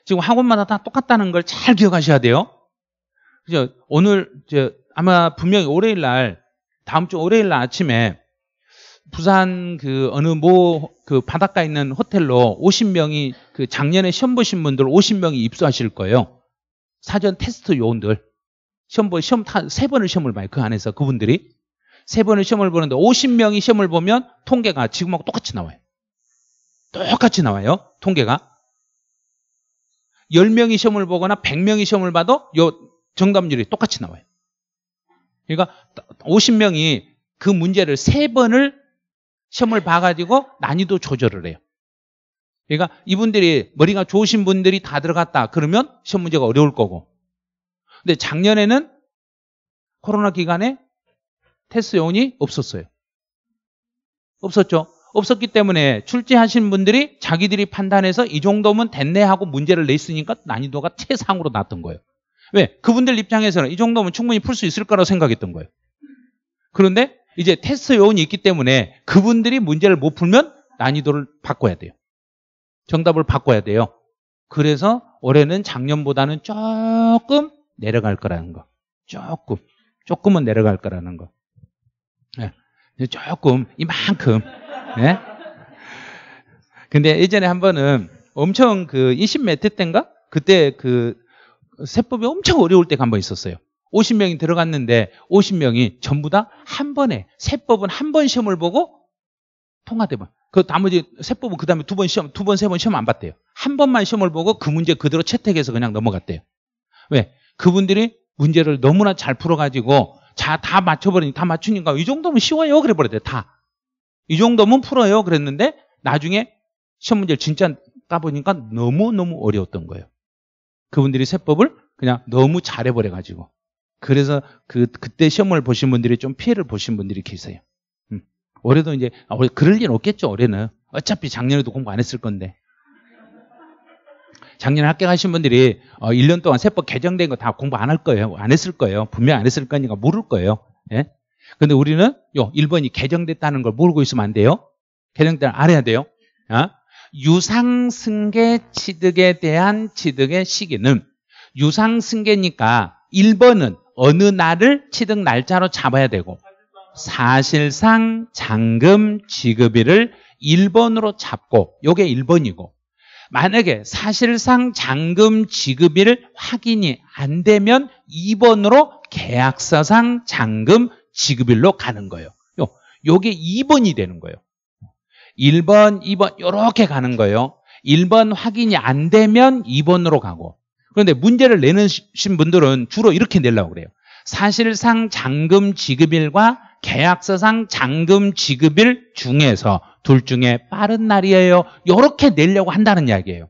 지금 학원마다 다 똑같다는 걸 잘 기억하셔야 돼요. 이제 오늘 이제 아마 분명히 월요일 날 다음 주 월요일 날 아침에 부산 그 어느 모그 바닷가 있는 호텔로 50명이 그 작년에 시험 보신 분들 50명이 입소하실 거예요. 사전 테스트 요원들 시험 보 시험 세 번을 시험을 봐요. 그 안에서 그분들이 세 번을 시험을 보는데 50명이 시험을 보면 통계가 지금하고 똑같이 나와요. 똑같이 나와요. 통계가 10명이 시험을 보거나 100명이 시험을 봐도 요 정답률이 똑같이 나와요. 그러니까 50명이 그 문제를 3번을 시험을 봐가지고 난이도 조절을 해요. 그러니까 이분들이 머리가 좋으신 분들이 다 들어갔다 그러면 시험 문제가 어려울 거고 근데 작년에는 코로나 기간에 테스트 요원이 없었어요. 없었죠. 없었기 때문에 출제하신 분들이 자기들이 판단해서 이 정도면 됐네 하고 문제를 냈으니까 난이도가 최상으로 났던 거예요. 왜? 그분들 입장에서는 이 정도면 충분히 풀 수 있을 거라고 생각했던 거예요. 그런데 이제 테스트 요원이 있기 때문에 그분들이 문제를 못 풀면 난이도를 바꿔야 돼요. 정답을 바꿔야 돼요. 그래서 올해는 작년보다는 조금 내려갈 거라는 거. 조금. 조금은 내려갈 거라는 거. 네. 조금, 이만큼. 네? 근데 예전에 한 번은 엄청 그 20m 때인가? 그때 그 세법이 엄청 어려울 때가 한 번 있었어요. 50명이 들어갔는데 50명이 전부 다 한 번에 세법은 한 번 시험을 보고 통과되면 그 나머지 세법은 그 다음에 두 번 시험, 두 번, 세 번 시험 안 봤대요. 한 번만 시험을 보고 그 문제 그대로 채택해서 그냥 넘어갔대요. 왜? 그분들이 문제를 너무나 잘 풀어가지고 자, 다 맞춰버리니, 다 맞추니까 이 정도면 쉬워요. 그래 버렸대요. 다. 이 정도면 풀어요. 그랬는데 나중에 시험 문제를 진짜 따보니까 너무너무 어려웠던 거예요. 그분들이 세법을 그냥 너무 잘해버려 가지고 그래서 그 그때 시험을 보신 분들이 좀 피해를 보신 분들이 계세요. 음. 올해도 이제 아, 그럴 일 없겠죠. 올해는 어차피 작년에도 공부 안 했을 건데 작년에 합격하신 분들이 어, 1년 동안 세법 개정된 거 다 공부 안 할 거예요. 안 했을 거예요. 분명 안 했을 거니까 모를 거예요. 예? 근데 우리는 요 1번이 개정됐다는 걸 모르고 있으면 안 돼요. 개정된 알아야 돼요. 아? 유상승계 취득에 대한 취득의 시기는 유상승계니까 1번은 어느 날을 취득 날짜로 잡아야 되고 사실상 잔금 지급일을 1번으로 잡고 요게 1번이고 만약에 사실상 잔금 지급일 확인이 안 되면 2번으로 계약서상 잔금 지급일로 가는 거예요. 요, 요게 2번이 되는 거예요. 1번, 2번 이렇게 가는 거예요. 1번 확인이 안 되면 2번으로 가고 그런데 문제를 내는 신 분들은 주로 이렇게 내려고 그래요. 사실상 잔금 지급일과 계약서상 잔금 지급일 중에서 둘 중에 빠른 날이에요. 이렇게 내려고 한다는 이야기예요.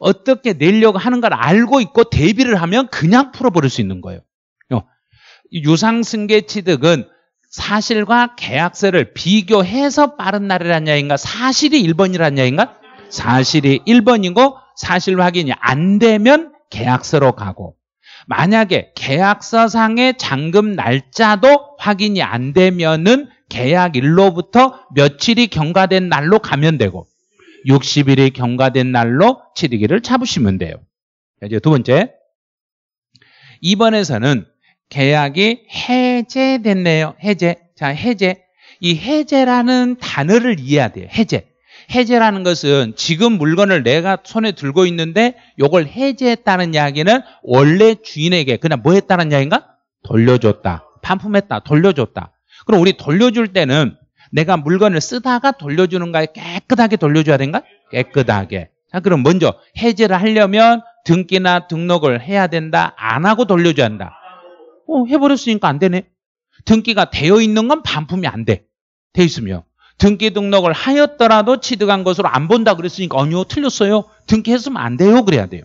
어떻게 내려고 하는 걸 알고 있고 대비를 하면 그냥 풀어버릴 수 있는 거예요. 유상승계 취득은 사실과 계약서를 비교해서 빠른 날이란 얘기인가? 사실이 1번이란 얘기인가? 사실이 1번이고 사실 확인이 안 되면 계약서로 가고 만약에 계약서상의 잔금 날짜도 확인이 안 되면은 계약일로부터 며칠이 경과된 날로 가면 되고 60일이 경과된 날로 치르기를 잡으시면 돼요. 이제 두 번째. 2번에서는 계약이 해제됐네요. 해제. 자, 해제. 이 해제라는 단어를 이해해야 돼요. 해제. 해제라는 것은 지금 물건을 내가 손에 들고 있는데 이걸 해제했다는 이야기는 원래 주인에게 그냥 뭐 했다는 이야기인가? 돌려줬다. 반품했다. 돌려줬다. 그럼 우리 돌려줄 때는 내가 물건을 쓰다가 돌려주는가에 깨끗하게 돌려줘야 된가? 깨끗하게. 자, 그럼 먼저 해제를 하려면 등기나 등록을 해야 된다. 안 하고 돌려줘야 한다. 어, 해버렸으니까 안 되네. 등기가 되어 있는 건 반품이 안 돼. 돼 있으면. 등기 등록을 하였더라도 취득한 것으로 안 본다 그랬으니까 아니요 틀렸어요. 등기했으면 안 돼요 그래야 돼요.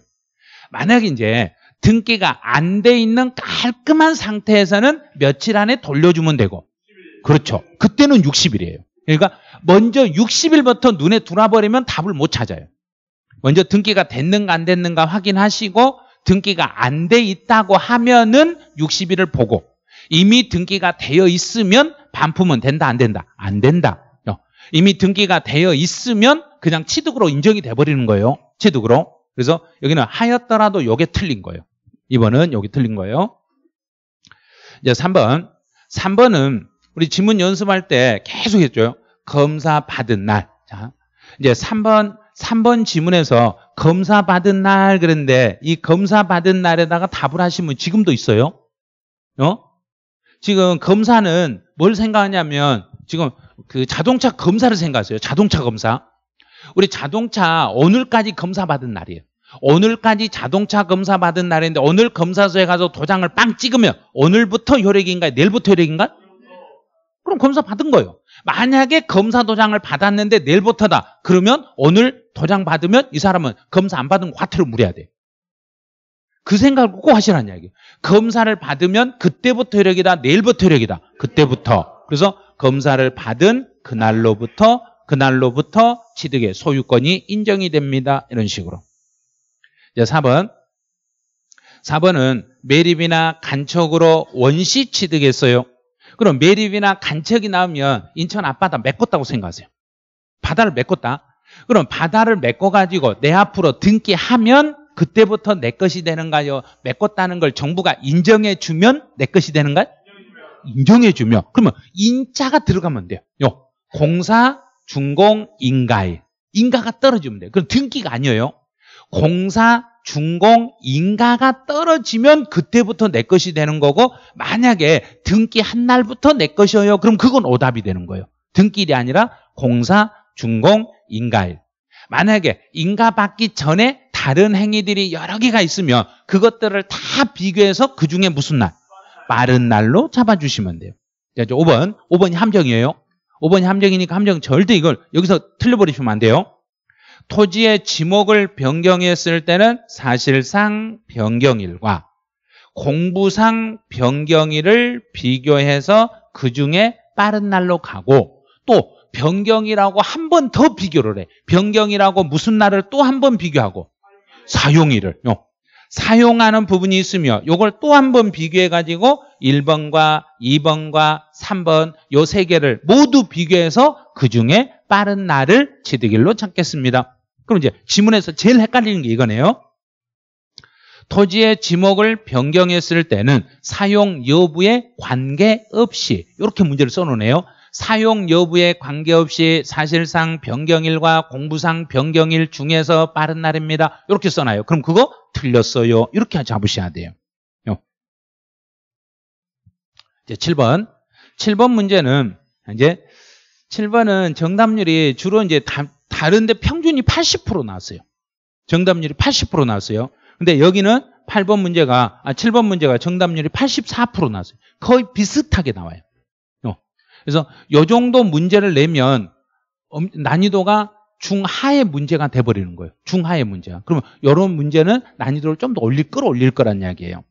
만약에 이제 등기가 안 돼 있는 깔끔한 상태에서는 며칠 안에 돌려주면 되고 그렇죠. 그때는 60일이에요. 그러니까 먼저 60일부터 눈에 들어버리면 답을 못 찾아요. 먼저 등기가 됐는가 안 됐는가 확인하시고 등기가 안 돼 있다고 하면은 60일을 보고 이미 등기가 되어 있으면 반품은 된다 안 된다 안 된다 어. 이미 등기가 되어 있으면 그냥 취득으로 인정이 돼버리는 거예요 취득으로 그래서 여기는 하였더라도 요게 틀린 거예요 이번은 여기 틀린 거예요 이제 3번 3번은 우리 지문 연습할 때 계속 했죠 검사 받은 날 자, 이제 3번 3번 지문에서 검사 받은 날 그런데 이 검사 받은 날에다가 답을 하시면 지금도 있어요. 어? 지금 검사는 뭘 생각하냐면 지금 그 자동차 검사를 생각하세요. 자동차 검사. 우리 자동차 오늘까지 검사 받은 날이에요. 오늘까지 자동차 검사 받은 날인데 오늘 검사소에 가서 도장을 빵 찍으면 오늘부터 효력인가요? 내일부터 효력인가? 그럼 검사 받은 거예요. 만약에 검사 도장을 받았는데 내일부터다. 그러면 오늘 도장 받으면 이 사람은 검사 안 받은 과태료 물어야 돼. 그 생각을 꼭 하시라는 이야기. 검사를 받으면 그때부터 효력이다. 내일부터 효력이다. 그때부터. 그래서 검사를 받은 그날로부터 그날로부터 취득의 소유권이 인정이 됩니다. 이런 식으로. 이제 4번. 4번은 매립이나 간척으로 원시 취득했어요. 그럼 매립이나 간척이 나오면 인천 앞바다 메꿨다고 생각하세요. 바다를 메꿨다. 그럼 바다를 메꿔가지고 내 앞으로 등기하면 그때부터 내 것이 되는가요? 메꿨다는 걸 정부가 인정해주면 내 것이 되는가요? 인정해주면. 그러면 인자가 들어가면 돼요. 요. 공사, 중공, 인가에. 인가가 떨어지면 돼요. 그럼 등기가 아니에요. 공사, 중공, 인가가 떨어지면 그때부터 내 것이 되는 거고 만약에 등기 한 날부터 내 것이어요. 그럼 그건 오답이 되는 거예요. 등기일이 아니라 공사, 중공, 인가일. 만약에 인가받기 전에 다른 행위들이 여러 개가 있으면 그것들을 다 비교해서 그 중에 무슨 날? 빠른 날로 잡아주시면 돼요. 5번. 5번이 함정이에요. 5번이 함정이니까 함정 절대 이걸 여기서 틀려버리시면 안 돼요. 토지의 지목을 변경했을 때는 사실상 변경일과 공부상 변경일을 비교해서 그 중에 빠른 날로 가고 또 변경이라고 한 번 더 비교를 해. 변경이라고 무슨 날을 또 한 번 비교하고 사용일을 어. 사용하는 부분이 있으며 이걸 또 한 번 비교해 가지고 1번과 2번과 3번 요 세 개를 모두 비교해서 그중에 빠른 날을 지득일로 찾겠습니다. 그럼 이제 지문에서 제일 헷갈리는 게 이거네요. 토지의 지목을 변경했을 때는 사용 여부에 관계없이 이렇게 문제를 써놓네요. 사용 여부에 관계없이 사실상 변경일과 공부상 변경일 중에서 빠른 날입니다. 이렇게 써놔요. 그럼 그거 틀렸어요. 이렇게 잡으셔야 돼요. 이제 7번. 7번 문제는 이제 7번은 정답률이 주로 이제 다, 른데 평균이 80% 나왔어요. 정답률이 80% 나왔어요. 근데 여기는 8번 문제가 아 7번 문제가 정답률이 84% 나왔어요. 거의 비슷하게 나와요. 그래서 요 정도 문제를 내면 난이도가 중하의 문제가 돼버리는 거예요. 중하의 문제가. 그러면 이런 문제는 난이도를 좀 더 올릴, 끌어올릴 거란 이야기예요.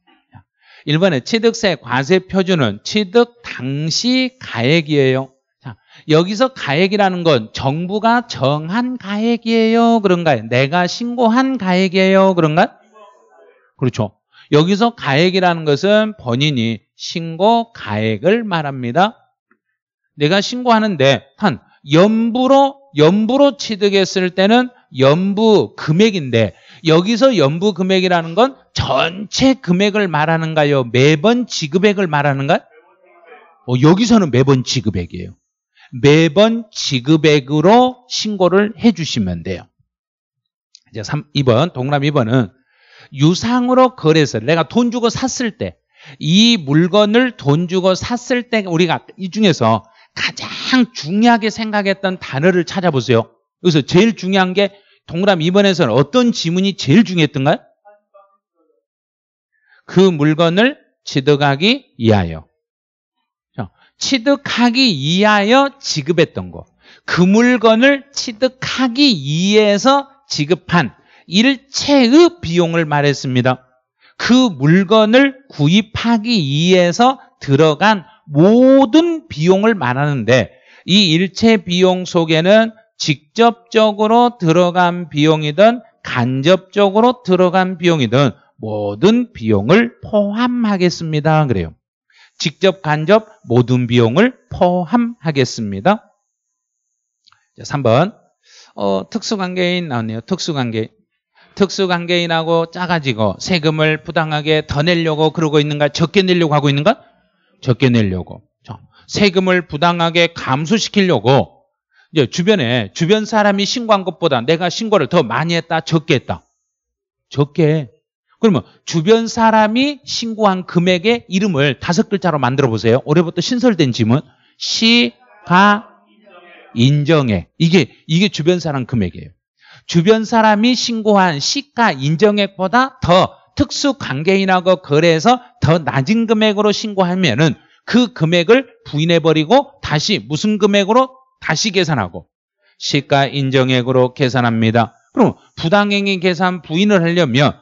1번에 취득세 과세 표준은 취득 당시 가액이에요. 자, 여기서 가액이라는 건 정부가 정한 가액이에요. 그런가요? 내가 신고한 가액이에요. 그런가요? 그렇죠. 여기서 가액이라는 것은 본인이 신고 가액을 말합니다. 내가 신고하는데 한 연부로 연부로 취득했을 때는 연부 금액인데 여기서 연부 금액이라는 건 전체 금액을 말하는가요? 매번 지급액을 말하는가 어, 여기서는 매번 지급액이에요. 매번 지급액으로 신고를 해주시면 돼요. 이제 3, 2번, 동남 2번은 유상으로 거래서 내가 돈 주고 샀을 때, 이 물건을 돈 주고 샀을 때 우리가 이 중에서 가장 중요하게 생각했던 단어를 찾아보세요. 여기서 제일 중요한 게 동그라미 2번에서는 어떤 지문이 제일 중요했던가요? 그 물건을 취득하기 위하여 취득하기 위하여 지급했던 거. 그 물건을 취득하기 위해서 지급한 일체의 비용을 말했습니다. 그 물건을 구입하기 위해서 들어간 모든 비용을 말하는데 이 일체 비용 속에는 직접적으로 들어간 비용이든 간접적으로 들어간 비용이든 모든 비용을 포함하겠습니다. 그래요. 직접, 간접 모든 비용을 포함하겠습니다. 3번. 어, 특수관계인 나왔네요. 특수관계. 특수관계인하고 작아지고 세금을 부당하게 더 내려고 그러고 있는가 적게 내려고 하고 있는가 적게 내려고 세금을 부당하게 감소시키려고 이제 주변에 주변 사람이 신고한 것보다 내가 신고를 더 많이 했다 적게 했다 적게 그러면 주변 사람이 신고한 금액의 이름을 다섯 글자로 만들어 보세요 올해부터 신설된 짐은 시가 인정해 이게 이게 주변 사람 금액이에요 주변 사람이 신고한 시가 인정액보다 더 특수 관계인하고 거래해서 더 낮은 금액으로 신고하면은 그 금액을 부인해버리고 다시 무슨 금액으로 다시 계산하고 시가 인정액으로 계산합니다. 그럼 부당행위 계산 부인을 하려면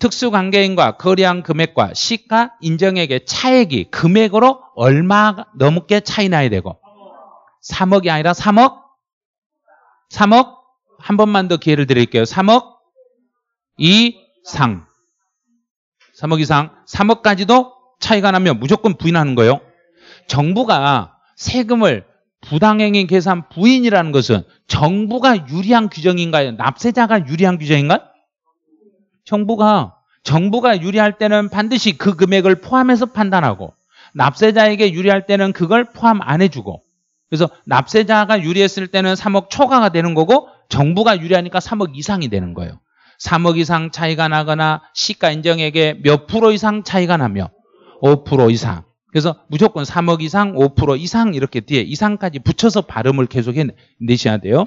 특수관계인과 거래한 금액과 시가 인정액의 차액이 금액으로 얼마 넘게 차이 나야 되고 3억이 아니라 3억 3억 한 번만 더 기회를 드릴게요. 3억 2상 3억 이상 3억까지도 차이가 나면 무조건 부인하는 거예요. 정부가 세금을 부당행위 계산 부인이라는 것은 정부가 유리한 규정인가요? 납세자가 유리한 규정인가요? 정부가 정부가 유리할 때는 반드시 그 금액을 포함해서 판단하고 납세자에게 유리할 때는 그걸 포함 안 해주고 그래서 납세자가 유리했을 때는 3억 초과가 되는 거고 정부가 유리하니까 3억 이상이 되는 거예요. 3억 이상 차이가 나거나 시가 인정액에 몇 프로 이상 차이가 나며 5% 이상. 그래서 무조건 3억 이상, 5% 이상 이렇게 뒤에 이상까지 붙여서 발음을 계속 해내셔야 돼요.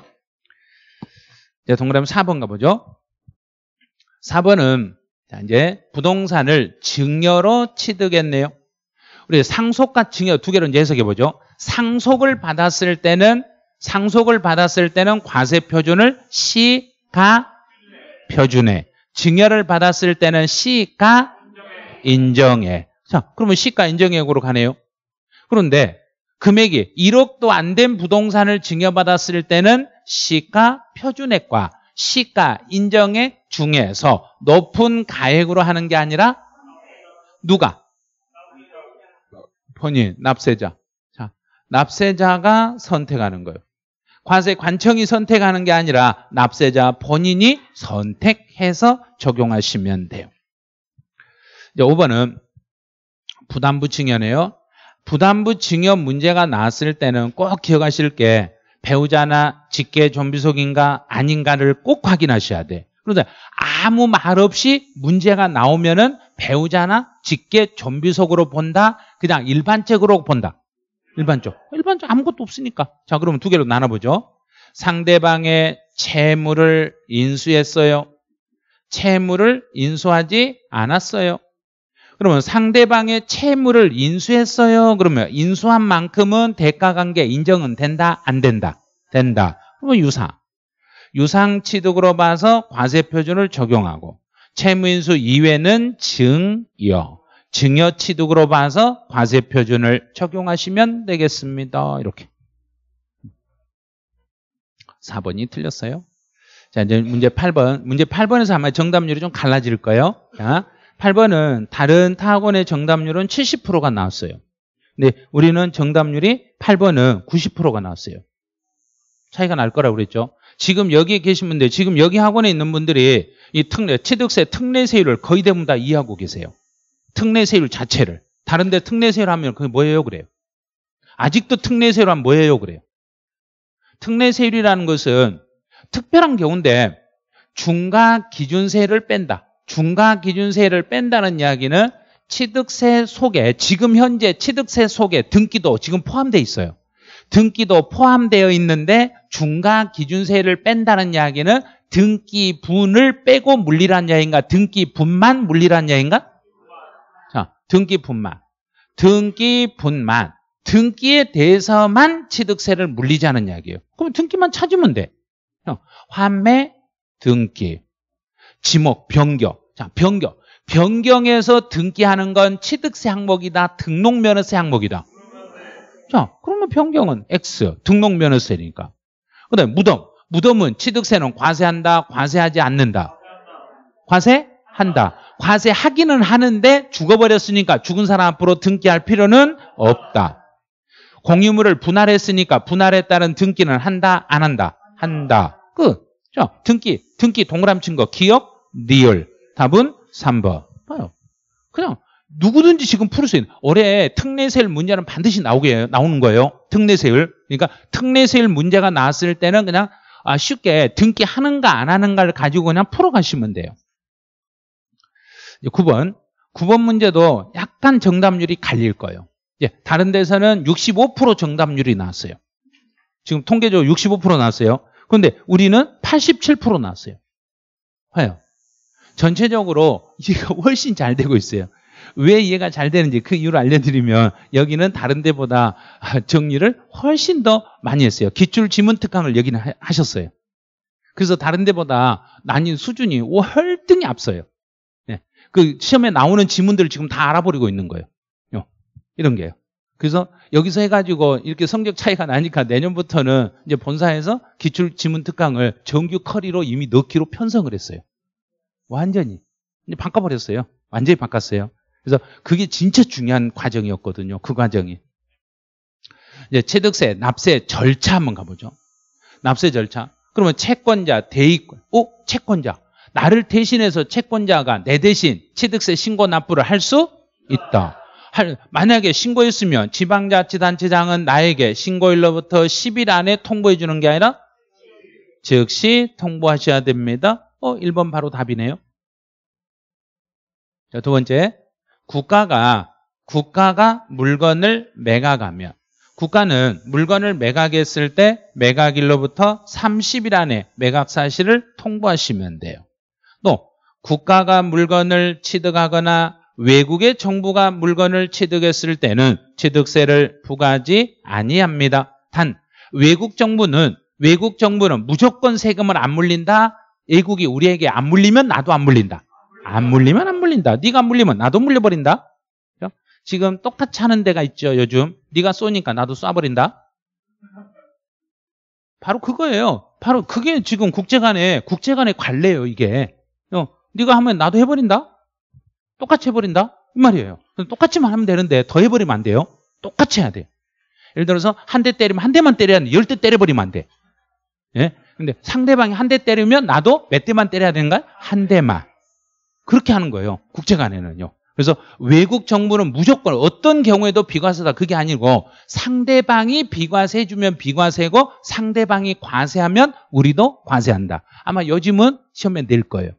자, 동그라미 4번 가보죠. 4번은 자, 이제 부동산을 증여로 취득했네요. 우리 상속과 증여 두 개로 이제 해석해 보죠. 상속을 받았을 때는 상속을 받았을 때는 과세 표준을 시가 표준에. 증여를 받았을 때는 시가 인정액. 자, 그러면 시가 인정액으로 가네요. 그런데 금액이 1억도 안 된 부동산을 증여받았을 때는 시가 표준액과 시가 인정액 중에서 높은 가액으로 하는 게 아니라 누가? 어, 본인, 납세자. 자, 납세자가 선택하는 거예요. 과세 관청이 선택하는 게 아니라 납세자 본인이 선택해서 적용하시면 돼요. 이제 5번은 부담부 증여네요. 부담부 증여 문제가 나왔을 때는 꼭 기억하실 게 배우자나 직계 존비속인가 아닌가를 꼭 확인하셔야 돼. 그런데 아무 말 없이 문제가 나오면은 배우자나 직계 존비속으로 본다, 그냥 일반적으로 본다. 일반적. 일반적 아무것도 없으니까. 자, 그러면 두 개로 나눠보죠. 상대방의 채무를 인수했어요. 채무를 인수하지 않았어요. 그러면 상대방의 채무를 인수했어요. 그러면 인수한 만큼은 대가관계 인정은 된다? 안 된다? 된다. 그러면 유사. 유상취득으로 봐서 과세표준을 적용하고 채무인수 이외는 증여. 증여취득으로 봐서 과세표준을 적용하시면 되겠습니다. 이렇게. 4번이 틀렸어요. 자, 이제 문제 8번. 문제 8번에서 아마 정답률이 좀 갈라질 거예요. 자, 8번은 다른 타학원의 정답률은 70%가 나왔어요. 근데 우리는 정답률이 8번은 90%가 나왔어요. 차이가 날 거라고 그랬죠. 지금 여기에 계신 분들, 지금 여기 학원에 있는 분들이 이 특례, 취득세 특례 세율을 거의 대부분 다 이해하고 계세요. 특례세율 자체를. 다른데 특례세율 하면 그게 뭐예요? 그래요. 아직도 특례세율 하면 뭐예요? 그래요. 특례세율이라는 것은 특별한 경우인데 중과 기준세를 뺀다. 중과 기준세를 뺀다는 이야기는 취득세 속에 지금 현재 취득세 속에 등기도 지금 포함되어 있어요. 등기도 포함되어 있는데 중과 기준세를 뺀다는 이야기는 등기분을 빼고 물리란 이야기인가 등기분만 물리란 이야기인가 등기분만, 등기분만, 등기에 대해서만 취득세를 물리자는 이야기예요. 그럼 등기만 찾으면 돼. 환매, 등기, 지목, 변경. 자, 변경. 변경에서 등기하는 건 취득세 항목이다, 등록면허세 항목이다. 자, 그러면 변경은 X, 등록면허세니까. 그다음 무덤. 무덤은 취득세는 과세한다, 과세하지 않는다. 과세한다. 과세하기는 하는데 죽어버렸으니까 죽은 사람 앞으로 등기할 필요는 없다. 공유물을 분할했으니까 분할에 따른 등기는 한다, 안 한다? 한다. 끝. 자, 등기, 등기 동그라친 미 거, 기억, 리얼. 답은 3번. 봐요. 그냥 누구든지 지금 풀 수 있는 올해 특례세율 문제는 반드시 나오게 나오는 거예요. 특례세율. 그러니까 특례세율 문제가 나왔을 때는 그냥 아, 쉽게 등기하는가 안 하는가를 가지고 그냥 풀어가시면 돼요. 이제 9번. 9번 문제도 약간 정답률이 갈릴 거예요. 예, 다른 데서는 65% 정답률이 나왔어요. 지금 통계적으로 65% 나왔어요. 그런데 우리는 87% 나왔어요. 봐요. 전체적으로 얘가 *laughs* 훨씬 잘 되고 있어요. 왜이해가잘 되는지 그 이유를 알려드리면 여기는 다른 데보다 정리를 훨씬 더 많이 했어요. 기출 지문 특강을 여기는 하셨어요. 그래서 다른 데보다 난인 수준이 월등히 앞서요. 그 시험에 나오는 지문들을 지금 다 알아버리고 있는 거예요. 이런 게요. 그래서 여기서 해가지고 이렇게 성적 차이가 나니까 내년부터는 이제 본사에서 기출 지문 특강을 정규 커리로 이미 넣기로 편성을 했어요. 완전히. 바꿔버렸어요. 완전히 바꿨어요. 그래서 그게 진짜 중요한 과정이었거든요. 그 과정이. 이제 취득세, 납세 절차 한번 가보죠. 납세 절차. 그러면 채권자, 대입권. 어? 채권자. 나를 대신해서 채권자가 내 대신 취득세 신고 납부를 할 수 있다. 할, 만약에 신고했으면 지방자치단체장은 나에게 신고일로부터 10일 안에 통보해 주는 게 아니라 즉시 통보하셔야 됩니다. 어, 1번 바로 답이네요. 자, 두 번째. 국가가, 국가가 물건을 매각하면, 국가는 물건을 매각했을 때 매각일로부터 30일 안에 매각 사실을 통보하시면 돼요. 또 국가가 물건을 취득하거나 외국의 정부가 물건을 취득했을 때는 취득세를 부과하지 아니합니다. 단 외국 정부는 외국 정부는 무조건 세금을 안 물린다. 외국이 우리에게 안 물리면 나도 안 물린다. 안 물리면 안 물린다. 네가 안 물리면 나도 물려버린다. 지금 똑같이 하는 데가 있죠. 요즘 네가 쏘니까 나도 쏴버린다. 바로 그거예요. 바로 그게 지금 국제간의 국제간의 관례예요. 이게 네가 하면 나도 해버린다? 똑같이 해버린다? 이 말이에요. 똑같이만 하면 되는데 더 해버리면 안 돼요. 똑같이 해야 돼요. 예를 들어서 한 대 때리면 한 대만 때려야 돼. 열 대 때려버리면 안 돼. 예? 근데 상대방이 한 대 때리면 나도 몇 대만 때려야 되는가? 한 대만. 그렇게 하는 거예요. 국제 간에는요. 그래서 외국 정부는 무조건 어떤 경우에도 비과세다. 그게 아니고 상대방이 비과세 해 주면 비과세고 상대방이 과세하면 우리도 과세한다. 아마 요즘은 시험에 낼 거예요.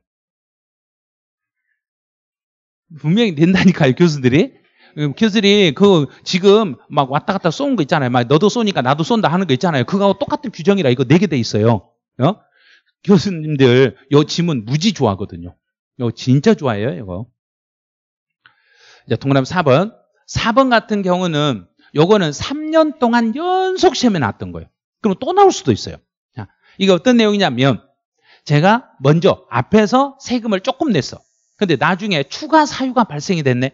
분명히 된다니까요, 교수들이. 음, 교수들이 그 지금 막 왔다 갔다 쏘는 거 있잖아요. 막 너도 쏘니까 나도 쏜다 하는 거 있잖아요. 그거하고 똑같은 규정이라 이거 내게 네 돼 있어요. 어? 교수님들 요 짐은 무지 좋아하거든요. 요 진짜 좋아해요, 이거. 이제 동그라미 4번. 4번 같은 경우는 요거는 3년 동안 연속 시험에 나왔던 거예요. 그럼 또 나올 수도 있어요. 자, 이게 어떤 내용이냐면 제가 먼저 앞에서 세금을 조금 냈어. 근데 나중에 추가 사유가 발생이 됐네.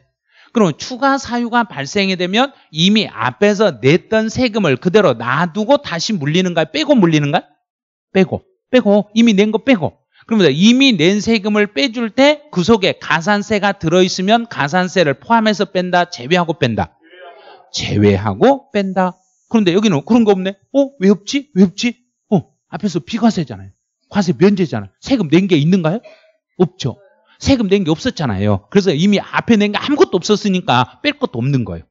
그럼 추가 사유가 발생이 되면 이미 앞에서 냈던 세금을 그대로 놔두고 다시 물리는가? 빼고 물리는가? 빼고. 빼고. 이미 낸 거 빼고. 그러면 이미 낸 세금을 빼줄 때 그 속에 가산세가 들어있으면 가산세를 포함해서 뺀다? 제외하고 뺀다? 제외하고 뺀다. 그런데 여기는 그런 거 없네. 어? 왜 없지? 왜 없지? 어? 앞에서 비과세잖아요. 과세 면제잖아요. 세금 낸 게 있는가요? 없죠. 세금 낸 게 없었잖아요. 그래서 이미 앞에 낸 게 아무것도 없었으니까 뺄 것도 없는 거예요.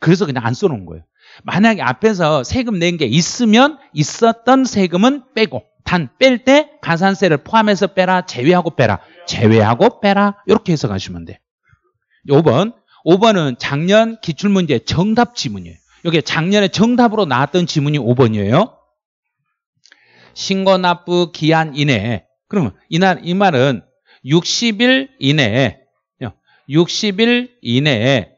그래서 그냥 안 써놓은 거예요. 만약에 앞에서 세금 낸 게 있으면 있었던 세금은 빼고 단 뺄 때 가산세를 포함해서 빼라 제외하고 빼라 제외하고 빼라 이렇게 해서 가시면 돼. 5번 5번은 작년 기출문제 정답 지문이에요. 여기 작년에 정답으로 나왔던 지문이 5번이에요. 신고 납부 기한 이내 그러면 이날 이 말은 60일 이내에 60일 이내에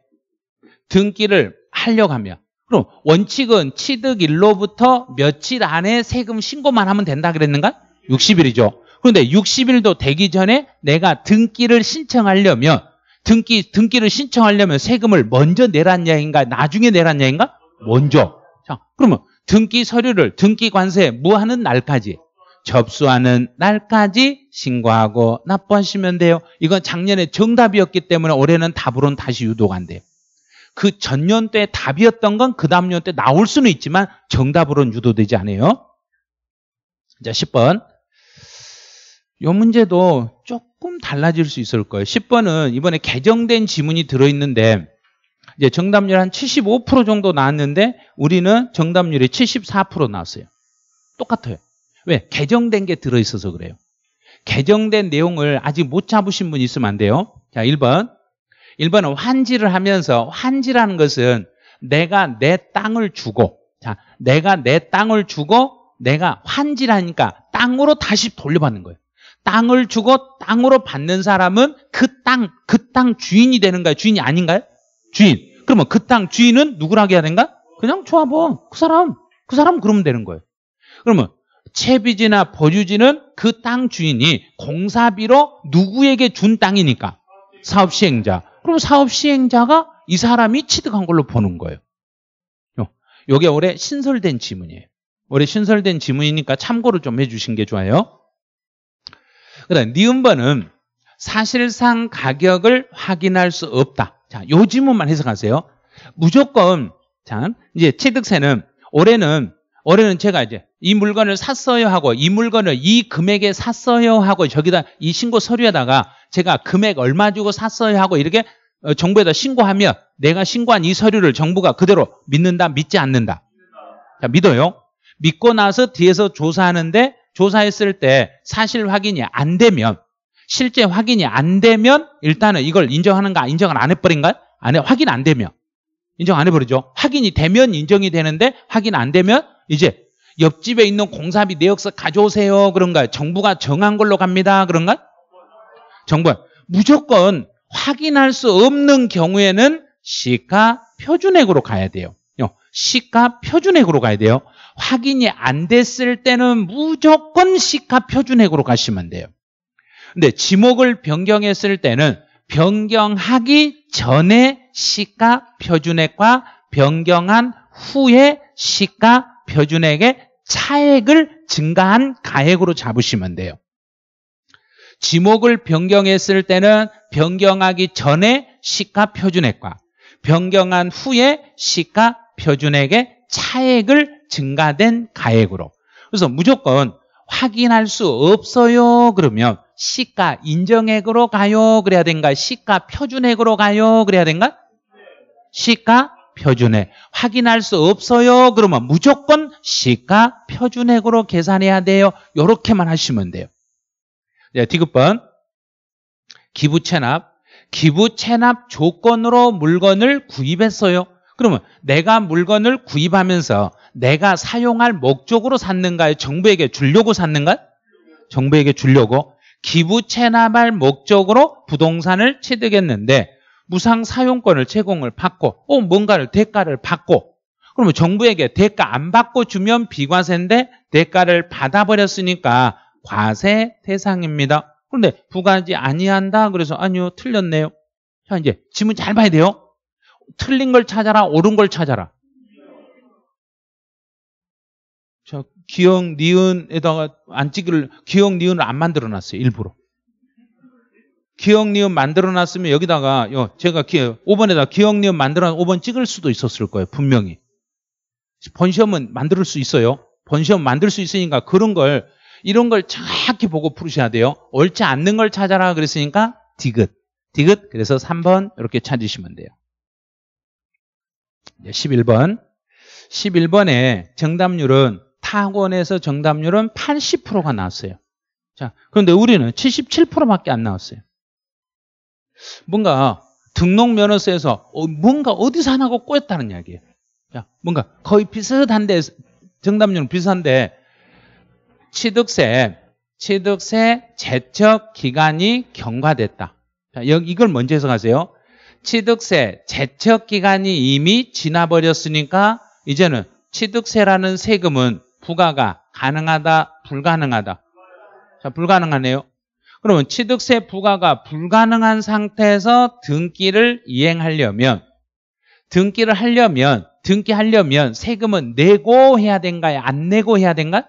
등기를 하려고 하면 그럼 원칙은 취득일로부터 며칠 안에 세금 신고만 하면 된다 그랬는가? 60일이죠. 그런데 60일도 되기 전에 내가 등기를 신청하려면 등기 등기를 신청하려면 세금을 먼저 내란 야인가 나중에 내란 야인가? 먼저. 자, 그러면 등기 서류를 등기 관세 에 무하는 뭐 날까지 접수하는 날까지 신고하고 납부하시면 돼요. 이건 작년에 정답이었기 때문에 올해는 답으로는 다시 유도가 안 돼요. 그 전년 도 답이었던 건 그 다음 년 때 나올 수는 있지만 정답으로는 유도되지 않아요. 자, 10번. 이 문제도 조금 달라질 수 있을 거예요. 10번은 이번에 개정된 지문이 들어있는데 이제 정답률 한 75% 정도 나왔는데 우리는 정답률이 74% 나왔어요. 똑같아요. 왜? 개정된 게 들어있어서 그래요. 개정된 내용을 아직 못 잡으신 분 있으면 안 돼요. 자, 1번. 1번은 환지를 하면서 환지라는 것은 내가 내 땅을 주고 자, 내가 내 땅을 주고 내가 환지라니까 땅으로 다시 돌려받는 거예요. 땅을 주고 땅으로 받는 사람은 그 땅, 그 땅 주인이 되는거예요 주인이 아닌가요? 주인. 그러면 그 땅 주인은 누구라고 해야 되는가? 그냥 조합원. 뭐. 그 사람. 그 사람 그러면 되는 거예요. 그러면 채비지나 보유지는 그 땅 주인이 공사비로 누구에게 준 땅이니까 사업 시행자. 그럼 사업 시행자가 이 사람이 취득한 걸로 보는 거예요. 어, 요게 올해 신설된 지문이에요. 올해 신설된 지문이니까 참고를 좀 해주신 게 좋아요. 그다음 니은번은 사실상 가격을 확인할 수 없다. 자, 요 지문만 해석하세요. 무조건 자 이제 취득세는 올해는 올해는 제가 이제 이 물건을 샀어요 하고 이 물건을 이 금액에 샀어요 하고 저기다 이 신고 서류에다가 제가 금액 얼마 주고 샀어요 하고 이렇게 어, 정부에다 신고하면 내가 신고한 이 서류를 정부가 그대로 믿는다 믿지 않는다 자 믿어요 믿고 나서 뒤에서 조사하는데 조사했을 때 사실 확인이 안 되면 실제 확인이 안 되면 일단은 이걸 인정하는가 인정을 안해버린가안 해, 확인 안 되면 인정 안 해버리죠. 확인이 되면 인정이 되는데 확인 안 되면 이제 옆집에 있는 공사비 내역서 가져오세요. 그런가요? 정부가 정한 걸로 갑니다. 그런가요? 정부 무조건 확인할 수 없는 경우에는 시가 표준액으로 가야 돼요. 시가 표준액으로 가야 돼요. 확인이 안 됐을 때는 무조건 시가 표준액으로 가시면 돼요. 근데 지목을 변경했을 때는 변경하기 전에 시가 표준액과 변경한 후에 시가 표준액의 차액을 증가한 가액으로 잡으시면 돼요. 지목을 변경했을 때는 변경하기 전에 시가 표준액과 변경한 후에 시가 표준액의 차액을 증가된 가액으로. 그래서 무조건 확인할 수 없어요. 그러면 시가 인정액으로 가요. 그래야 된가? 시가 표준액으로 가요. 그래야 된가? 시가 표준액. 확인할 수 없어요. 그러면 무조건 시가 표준액으로 계산해야 돼요. 이렇게만 하시면 돼요. 네, 디귿번. 기부 체납. 기부 체납 조건으로 물건을 구입했어요. 그러면 내가 물건을 구입하면서 내가 사용할 목적으로 샀는가요? 정부에게 주려고 샀는가요? 정부에게 주려고 기부 체납할 목적으로 부동산을 취득했는데 무상 사용권을 제공을 받고 어 뭔가를 대가를 받고 그러면 정부에게 대가 안 받고 주면 비과세인데 대가를 받아버렸으니까 과세 대상입니다. 그런데 부과하지 아니한다 그래서 아니요 틀렸네요. 자 이제 지문 잘 봐야 돼요. 틀린 걸 찾아라 옳은 걸 찾아라. 기억, 니은에다가 안 찍을, 기억, 니은을 안 만들어 놨어요. 일부러. 기억, 니은 만들어 놨으면 여기다가, 요, 제가 기, 5번에다 기억, 니은 만들어 5번 찍을 수도 있었을 거예요. 분명히. 본시험은 만들 수 있어요. 본시험 만들 수 있으니까 그런 걸, 이런 걸 정확히 보고 풀으셔야 돼요. 옳지 않는 걸 찾아라 그랬으니까 디귿. 디귿. 그래서 3번 이렇게 찾으시면 돼요. 11번. 1 1번에 정답률은 학원에서 정답률은 80%가 나왔어요. 자, 그런데 우리는 77%밖에 안 나왔어요. 뭔가 등록 면허서에서 어, 뭔가 어디서 하나가 꼬였다는 이야기예요. 자, 뭔가 거의 비슷한데 정답률은 비슷한데 취득세, 취득세 제척 기간이 경과됐다. 자, 이걸 먼저 해석하세요. 취득세 제척 기간이 이미 지나버렸으니까 이제는 취득세라는 세금은 부가가 가능하다, 불가능하다. 자, 불가능하네요. 그러면 취득세 부과가 불가능한 상태에서 등기를 이행하려면 등기를 하려면 등기하려면 세금은 내고 해야 된가요? 안 내고 해야 된가?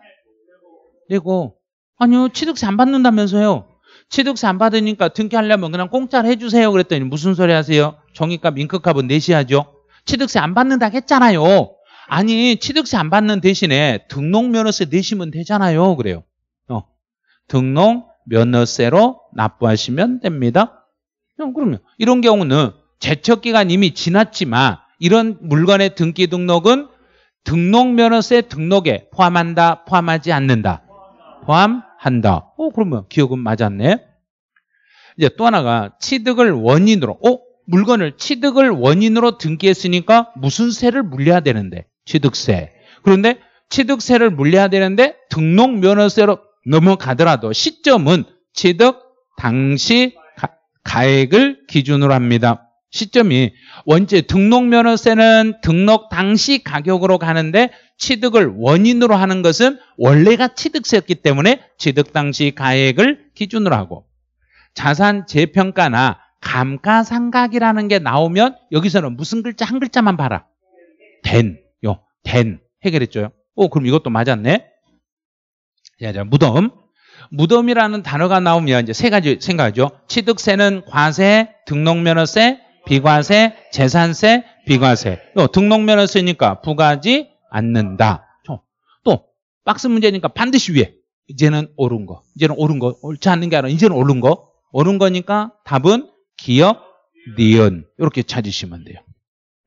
내고 아니요 취득세 안 받는다면서요 취득세 안 받으니까 등기하려면 그냥 공짜로 해주세요 그랬더니 무슨 소리 하세요? 정의값 잉크값은 내셔야죠 취득세 안 받는다 했잖아요 아니 취득세 안 받는 대신에 등록면허세 내시면 되잖아요. 그래요. 어. 등록면허세로 납부하시면 됩니다. 어, 그러면 이런 경우는 제척기간 이미 지났지만 이런 물건의 등기 등록은 등록면허세 등록에 포함한다 포함하지 않는다 포함한다 어 그러면 기억은 맞았네 이제 또 하나가 취득을 원인으로 어 물건을 취득을 원인으로 등기했으니까 무슨 세를 물려야 되는데 취득세. 그런데 취득세를 물려야 되는데 등록 면허세로 넘어가더라도 시점은 취득 당시 가액을 기준으로 합니다. 시점이 원체 등록 면허세는 등록 당시 가격으로 가는데 취득을 원인으로 하는 것은 원래가 취득세였기 때문에 취득 당시 가액을 기준으로 하고 자산 재평가나 감가상각이라는 게 나오면 여기서는 무슨 글자 한 글자만 봐라. 된. 된 해결했죠. 어, 그럼 이것도 맞았네. 자, 자, 무덤. 무덤이라는 단어가 나오면 이제 세 가지 생각하죠. 취득세는 과세, 등록면허세, 비과세, 재산세, 비과세. 또 어, 등록면허세니까 부과하지 않는다. 어, 또 박스 문제니까 반드시 위에 이제는 옳은 거. 이제는 옳은 거. 옳지 않는 게 아니라 이제는 옳은 거. 옳은 거니까 답은 기업, 니은. 이렇게 찾으시면 돼요.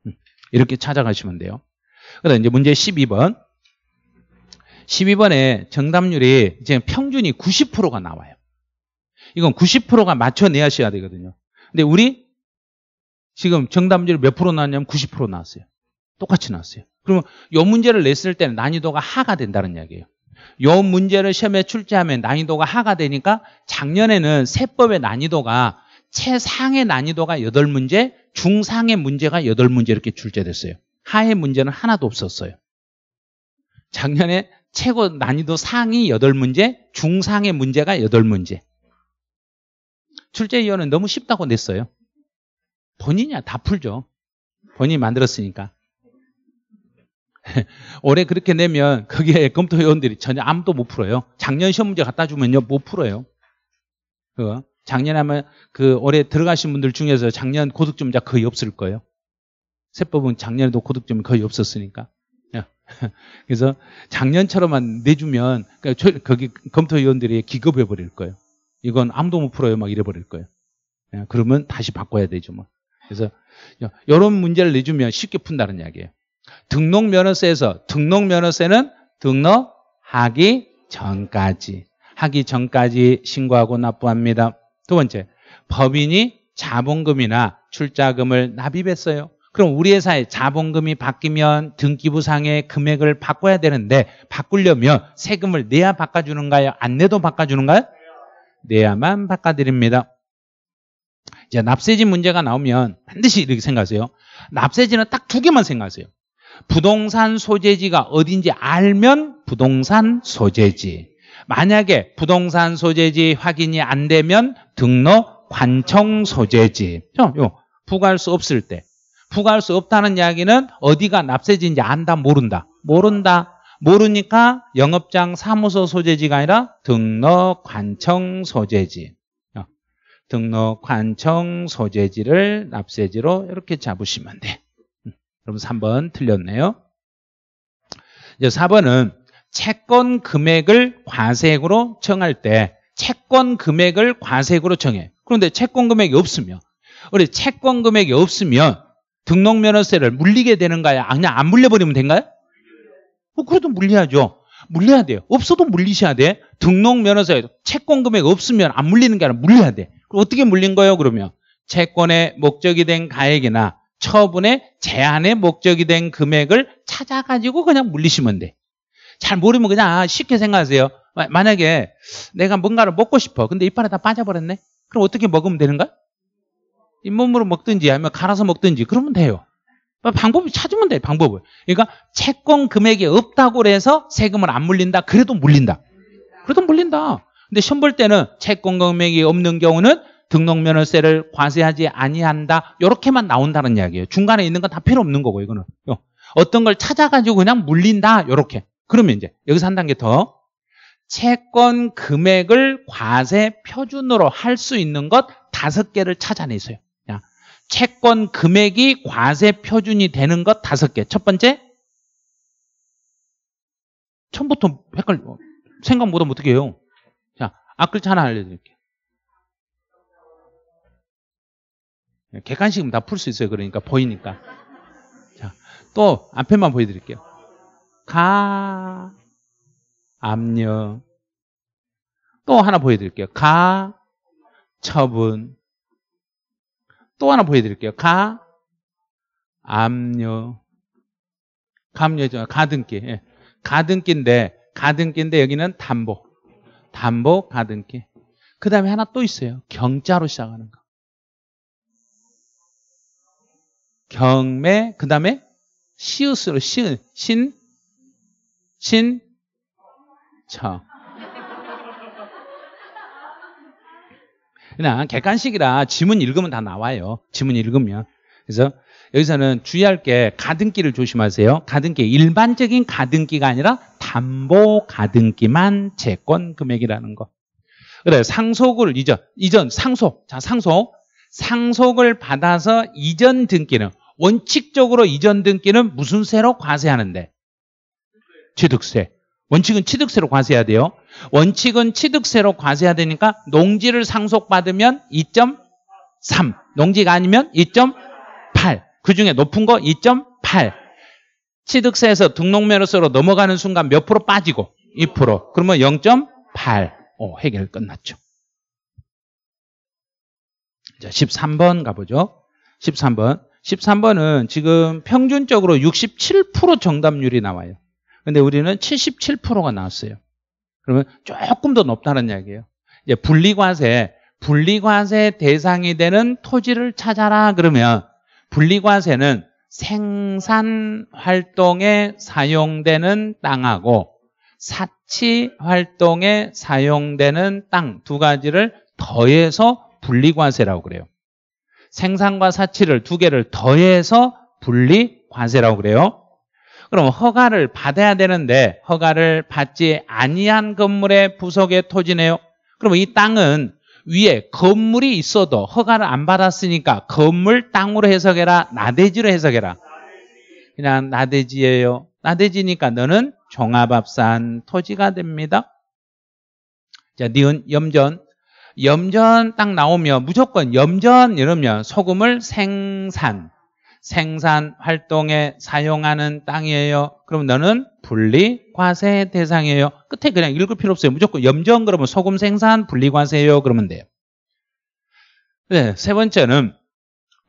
음, 이렇게 찾아가시면 돼요. 그다음 이제 문제 12번. 12번에 정답률이 지금 평균이 90%가 나와요. 이건 90%가 맞춰내야 되거든요. 근데 우리 지금 정답률이 몇 프로 나왔냐면 90% 나왔어요. 똑같이 나왔어요. 그러면 요 문제를 냈을 때는 난이도가 하가 된다는 이야기예요. 요 문제를 시험에 출제하면 난이도가 하가 되니까 작년에는 세법의 난이도가 최상의 난이도가 8문제, 중상의 문제가 8문제 이렇게 출제됐어요. 하의 문제는 하나도 없었어요. 작년에 최고 난이도 상위 8문제, 중상의 문제가 8문제. 출제위원은 너무 쉽다고 냈어요. 본인이야 다 풀죠. 본인이 만들었으니까. *laughs* 올해 그렇게 내면 거기에 검토위원들이 전혀 아무도 못 풀어요. 작년 시험 문제 갖다 주면요. 못 풀어요. 그 작년에 하면 그 올해 들어가신 분들 중에서 작년 고득점자 거의 없을 거예요. 세법은 작년에도 고득점이 거의 없었으니까. *laughs* 그래서 작년처럼만 내주면 그러니까 거기 검토위원들이 기겁해 버릴 거예요. 이건 아무도 못 풀어요. 막 이래 버릴 거예요. 그러면 다시 바꿔야 되죠. 뭐. 그래서 이런 문제를 내주면 쉽게 푼다는 이야기예요. 등록면허세에서 등록면허세는 등록하기 전까지 하기 전까지 신고하고 납부합니다. 두 번째, 법인이 자본금이나 출자금을 납입했어요. 그럼 우리 회사의 자본금이 바뀌면 등기부상의 금액을 바꿔야 되는데 바꾸려면 세금을 내야 바꿔주는가요? 안 내도 바꿔주는가요? 내야만 바꿔드립니다. 이제 납세지 문제가 나오면 반드시 이렇게 생각하세요. 납세지는 딱 두 개만 생각하세요. 부동산 소재지가 어딘지 알면 부동산 소재지. 만약에 부동산 소재지 확인이 안 되면 등록 관청 소재지. 요 부과할 수 없을 때. 부과할 수 없다는 이야기는 어디가 납세지인지 안다 모른다 모른다 모르니까 영업장 사무소 소재지가 아니라 등록 관청 소재지 어. 등록 관청 소재지를 납세지로 이렇게 잡으시면 돼 그럼 음. 3번 틀렸네요 이제 4번은 채권 금액을 과세액으로 정할때 채권 금액을 과세액으로 정해 그런데 채권 금액이 없으면 우리 채권 금액이 없으면 등록면허세를 물리게 되는가요? 그냥 안 물려버리면 된가요? 뭐 그래도 물려야죠. 물려야 돼요. 없어도 물리셔야 돼. 등록면허세 채권 금액 없으면 안 물리는 게 아니라 물려야 돼. 그럼 어떻게 물린 거예요? 그러면 채권의 목적이 된 가액이나 처분의 제한의 목적이 된 금액을 찾아가지고 그냥 물리시면 돼. 잘 모르면 그냥 아, 쉽게 생각하세요. 만약에 내가 뭔가를 먹고 싶어. 근데 이빨에 다 빠져버렸네. 그럼 어떻게 먹으면 되는가? 잇몸으로 먹든지 아니면 갈아서 먹든지 그러면 돼요. 뭐 방법을 찾으면 돼요. 방법을. 그러니까 채권 금액이 없다고 해서 세금을 안 물린다. 그래도 물린다. 그래도 물린다. 근데 시험 볼 때는 채권 금액이 없는 경우는 등록면허세를 과세하지 아니한다. 이렇게만 나온다는 이야기예요. 중간에 있는 건 다 필요 없는 거고 이거는. 어떤 걸 찾아가지고 그냥 물린다. 이렇게. 그러면 이제 여기서 한 단계 더 채권 금액을 과세 표준으로 할 수 있는 것 다섯 개를 찾아내세요. 채권 금액이 과세 표준이 되는 것 다섯 개. 첫 번째, 처음부터 헷갈려. 생각 못하면 어떻게 해요? 자, 앞글자 아, 하나 알려드릴게요. 네, 객관식은 다 풀 수 있어요. 그러니까 보이니까. 자, 또 앞에만 보여드릴게요. 가, 압력. 또 하나 보여드릴게요. 가, 처분. 또 하나 보여드릴게요. 가, 암요. 감요죠. 가등기. 예. 가등기인데, 가등기인데 여기는 담보. 담보, 가등기. 그 다음에 하나 또 있어요. 경자로 시작하는 거. 경매, 그 다음에 시옷으로, 신, 신, 신, 청. 그냥 객관식이라 지문 읽으면 다 나와요. 지문 읽으면. 그래서 여기서는 주의할 게 가등기를 조심하세요. 가등기 일반적인 가등기가 아니라 담보 가등기만 채권 금액이라는 거. 그래 상속을 이전 이전 상속 자 상속 상속을 받아서 이전 등기는 원칙적으로 이전 등기는 무슨 세로 과세하는데 취득세 원칙은 취득세로 과세해야 돼요. 원칙은 취득세로 과세해야 되니까 농지를 상속받으면 2.3, 농지가 아니면 2.8, 그중에 높은 거 2.8. 취득세에서 등록매로서로 넘어가는 순간 몇 프로 빠지고 2%. 그러면 0.8. 오, 어, 해결 끝났죠. 자, 13번 가보죠. 13번. 13번은 지금 평균적으로 67% 정답률이 나와요. 근데 우리는 77%가 나왔어요. 그러면 조금 더 높다는 이야기예요. 이제 분리과세, 분리과세 대상이 되는 토지를 찾아라 그러면 분리과세는 생산 활동에 사용되는 땅하고 사치 활동에 사용되는 땅 두 가지를 더해서 분리과세라고 그래요. 생산과 사치를 두 개를 더해서 분리과세라고 그래요. 그럼 허가를 받아야 되는데 허가를 받지 아니한 건물의 부속의 토지네요. 그럼 이 땅은 위에 건물이 있어도 허가를 안 받았으니까 건물 땅으로 해석해라 나대지로 해석해라 그냥 나대지예요 나대지니까 너는 종합합산 토지가 됩니다 자 니은 염전 염전 딱 나오면 무조건 염전 이러면 소금을 생산 생산 활동에 사용하는 땅이에요. 그럼 너는 분리 과세 대상이에요. 끝에 그냥 읽을 필요 없어요. 무조건 염전 그러면 소금 생산 분리 과세요 그러면 돼요. 네, 세 번째는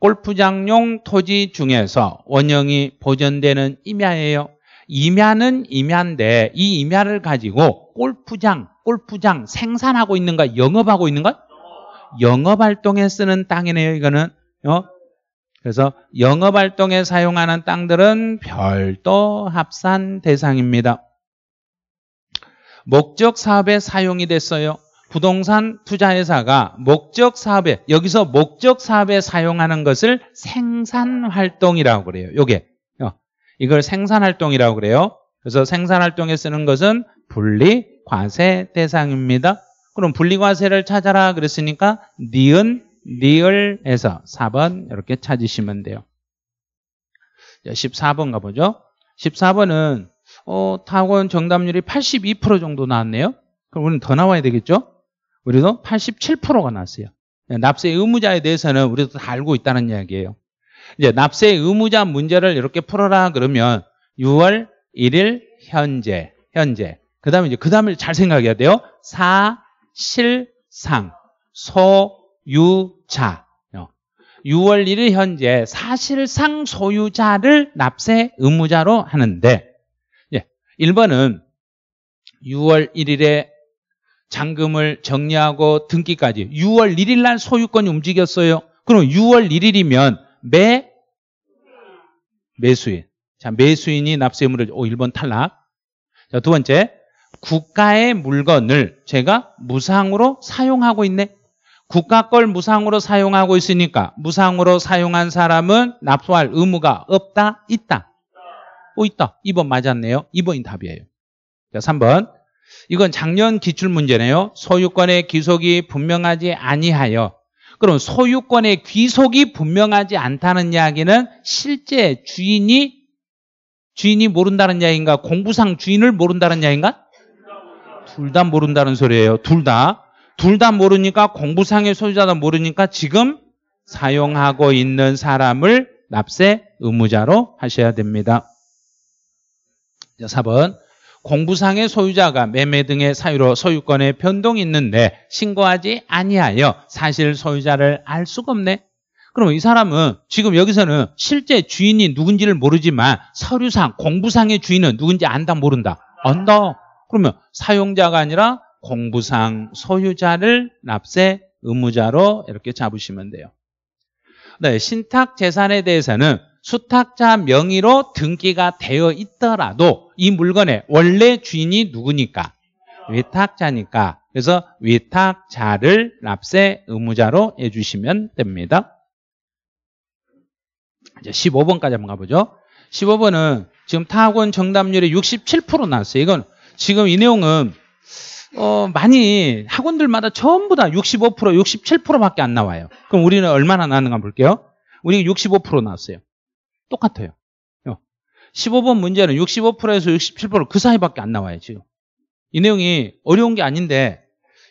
골프장용 토지 중에서 원형이 보존되는 임야예요. 임야는 임야인데 이 임야를 가지고 골프장, 골프장 생산하고 있는가 영업하고 있는가? 영업 활동에 쓰는 땅이네요. 이거는 어? 그래서 영업 활동에 사용하는 땅들은 별도 합산 대상입니다. 목적 사업에 사용이 됐어요. 부동산 투자회사가 목적 사업에 여기서 목적 사업에 사용하는 것을 생산 활동이라고 그래요. 요게 어, 이걸 생산 활동이라고 그래요. 그래서 생산 활동에 쓰는 것은 분리 과세 대상입니다. 그럼 분리 과세를 찾아라 그랬으니까 니은 리을에서 4번 이렇게 찾으시면 돼요. 14번 가보죠. 14번은 어, 타원 정답률이 82% 정도 나왔네요. 그럼 우리는 더 나와야 되겠죠? 우리도 87%가 나왔어요. 예, 납세 의무자에 대해서는 우리도 다 알고 있다는 이야기예요. 이제 납세 의무자 문제를 이렇게 풀어라 그러면 6월 1일 현재 현재 그다음에 이제 그다음에 잘 생각해야 돼요. 사실상 소 유자. 6월 어. 1일 현재 사실상 소유자를 납세 의무자로 하는데 예, 1번은 6월 1일에 잔금을 정리하고 등기까지 6월 1일 날 소유권이 움직였어요. 그럼 6월 1일이면 매 매수인. 자, 매수인이 납세 의무를 오 1번 탈락. 자, 두 번째. 국가의 물건을 제가 무상으로 사용하고 있네. 국가 걸 무상으로 사용하고 있으니까 무상으로 사용한 사람은 납소할 의무가 없다? 있다? 오, 뭐 있다. 2번 맞았네요. 2번이 답이에요. 자, 3번. 이건 작년 기출문제네요. 소유권의 귀속이 분명하지 아니하여. 그럼 소유권의 귀속이 분명하지 않다는 이야기는 실제 주인이 주인이 모른다는 이야기인가? 공부상 주인을 모른다는 이야기인가? 둘 다 모른다는 소리예요. 둘 다. 둘다 모르니까 공부상의 소유자도 모르니까 지금 사용하고 있는 사람을 납세 의무자로 하셔야 됩니다. 4번. 공부상의 소유자가 매매 등의 사유로 소유권의 변동이 있는데 신고하지 아니하여 사실 소유자를 알 수가 없네. 그럼 이 사람은 지금 여기서는 실제 주인이 누군지를 모르지만 서류상 공부상의 주인은 누군지 안다 모른다. 언더. 그러면 사용자가 아니라 공부상 소유자를 납세 의무자로 이렇게 잡으시면 돼요. 네, 신탁 재산에 대해서는 수탁자 명의로 등기가 되어 있더라도 이 물건의 원래 주인이 누구니까? 위탁자니까. 그래서 위탁자를 납세 의무자로 해주시면 됩니다. 이제 15번까지 한번 가보죠. 15번은 지금 타원 정답률이 67% 나왔어요. 이건 지금 이 내용은 어, 많이 학원들마다 전부 다 65%, 67%밖에 안 나와요. 그럼 우리는 얼마나 나왔는가 볼게요. 우리 65% 나왔어요. 똑같아요. 15번 문제는 65%에서 67%그 사이밖에 안 나와요, 지금. 이 내용이 어려운 게 아닌데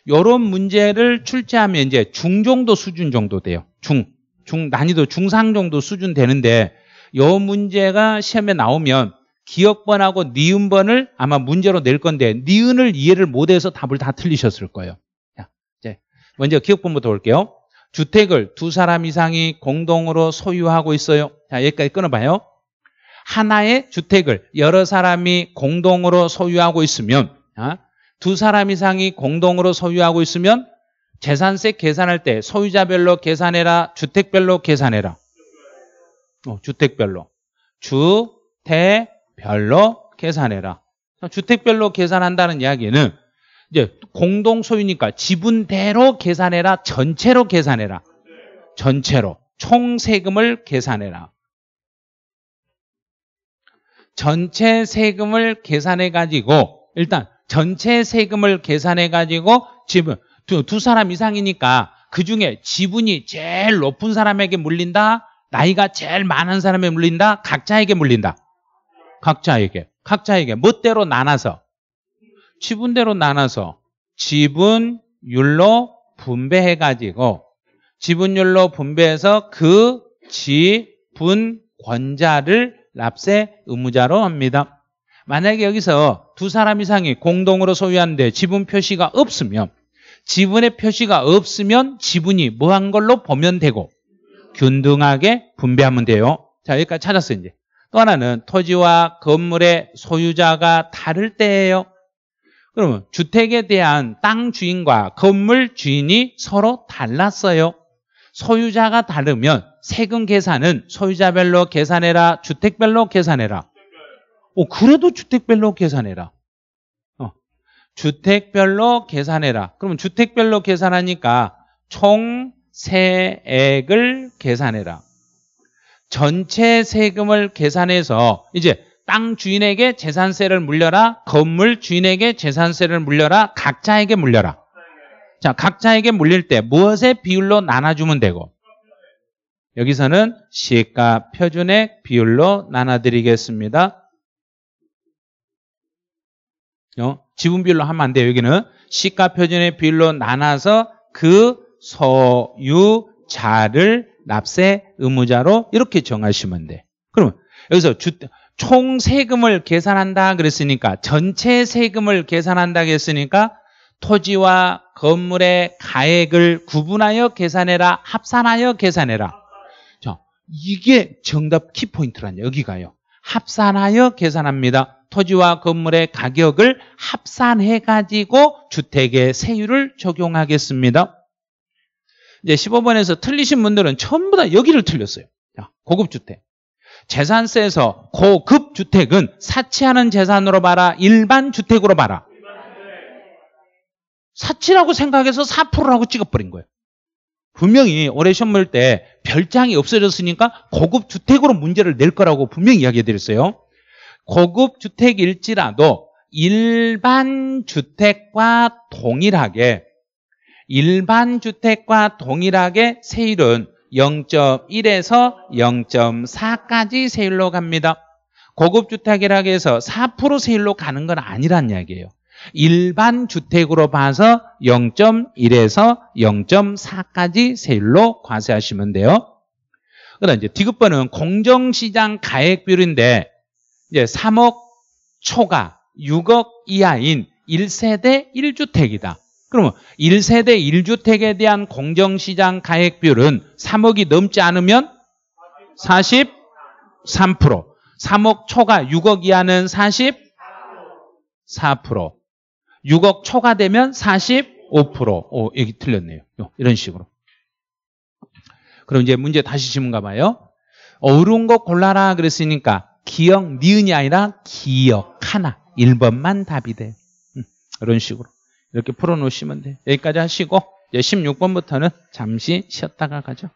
이런 문제를 출제하면 이제 중정도 수준 정도 돼요. 중, 중 난이도 중상 정도 수준 되는데 이 문제가 시험에 나오면 기억번하고 니은번을 아마 문제로 낼 건데 니은을 이해를 못해서 답을 다 틀리셨을 거예요. 자, 이제 먼저 기억번부터 볼게요. 주택을 두 사람 이상이 공동으로 소유하고 있어요. 자, 여기까지 끊어봐요. 하나의 주택을 여러 사람이 공동으로 소유하고 있으면 자, 두 사람 이상이 공동으로 소유하고 있으면 재산세 계산할 때 소유자별로 계산해라, 주택별로 계산해라. 어, 주택별로. 주택 별로 계산해라. 주택별로 계산한다는 이야기는 이제 공동 소유니까 지분대로 계산해라. 전체로 계산해라. 전체로. 총 세금을 계산해라. 전체 세금을 계산해 가지고 일단 전체 세금을 계산해 가지고 지분 두, 두 사람 이상이니까 그중에 지분이 제일 높은 사람에게 물린다 나이가 제일 많은 사람에 게 물린다 각자에게 물린다 각자에게. 각자에게. 멋대로 나눠서. 지분대로 나눠서 지분율로 분배해가지고 지분율로 분배해서 그 지분권자를 납세 의무자로 합니다. 만약에 여기서 두 사람 이상이 공동으로 소유하는데 지분 표시가 없으면 지분의 표시가 없으면 지분이 뭐 한 걸로 보면 되고 균등하게 분배하면 돼요. 자, 여기까지 찾았어요, 이제. 또 하나는 토지와 건물의 소유자가 다를 때예요. 그러면 주택에 대한 땅 주인과 건물 주인이 서로 달랐어요. 소유자가 다르면 세금 계산은 소유자별로 계산해라, 주택별로 계산해라. 어, 그래도 주택별로 계산해라. 어, 주택별로 계산해라. 그러면 주택별로 계산하니까 총 세액을 계산해라. 전체 세금을 계산해서 이제 땅 주인에게 재산세를 물려라, 건물 주인에게 재산세를 물려라, 각자에게 물려라. 자, 각자에게 물릴 때 무엇의 비율로 나눠주면 되고 여기서는 시가 표준액 비율로 나눠드리겠습니다. 어? 지분비율로 하면 안 돼요. 여기는 시가 표준액 비율로 나눠서 그 소유자를 납세 의무자로 이렇게 정하시면 돼. 그러면 여기서 주, 총 세금을 계산한다 그랬으니까 전체 세금을 계산한다 그랬으니까 토지와 건물의 가액을 구분하여 계산해라 합산하여 계산해라 자, 이게 정답 키포인트란 여기가요 합산하여 계산합니다 토지와 건물의 가격을 합산해 가지고 주택의 세율을 적용하겠습니다 이제 15번에서 틀리신 분들은 전부 다 여기를 틀렸어요. 자, 고급 주택. 재산세에서 고급 주택은 사치하는 재산으로 봐라, 일반 주택으로 봐라. 사치라고 생각해서 4%라고 찍어버린 거예요. 분명히 올해 시험물 때 별장이 없어졌으니까 고급 주택으로 문제를 낼 거라고 분명히 이야기해 드렸어요. 고급 주택일지라도 일반 주택과 동일하게 일반 주택과 동일하게 세율은 0.1에서 0.4까지 세율로 갑니다. 고급 주택이라고 해서 4% 세율로 가는 건 아니란 이야기예요. 일반 주택으로 봐서 0.1에서 0.4까지 세율로 과세하시면 돼요. 그다음 이제 디귿번은 공정시장 가액비율인데 이제 3억 초과 6억 이하인 1세대 1주택이다. 그러면 1세대 1주택에 대한 공정시장 가액비율은 3억이 넘지 않으면 43%, 3억 초과 6억 이하는 44%, 6억 초과되면 45%. 오, 여기 틀렸네요. 이런 식으로. 그럼 이제 문제 다시 지문가 봐요. 어려운 거 골라라 그랬으니까 기억, 니은이 아니라 기억 하나. 1번만 답이 돼. 음, 이런 식으로. 이렇게 풀어놓으시면 돼요. 여기까지 하시고 16번부터는 잠시 쉬었다가 가죠.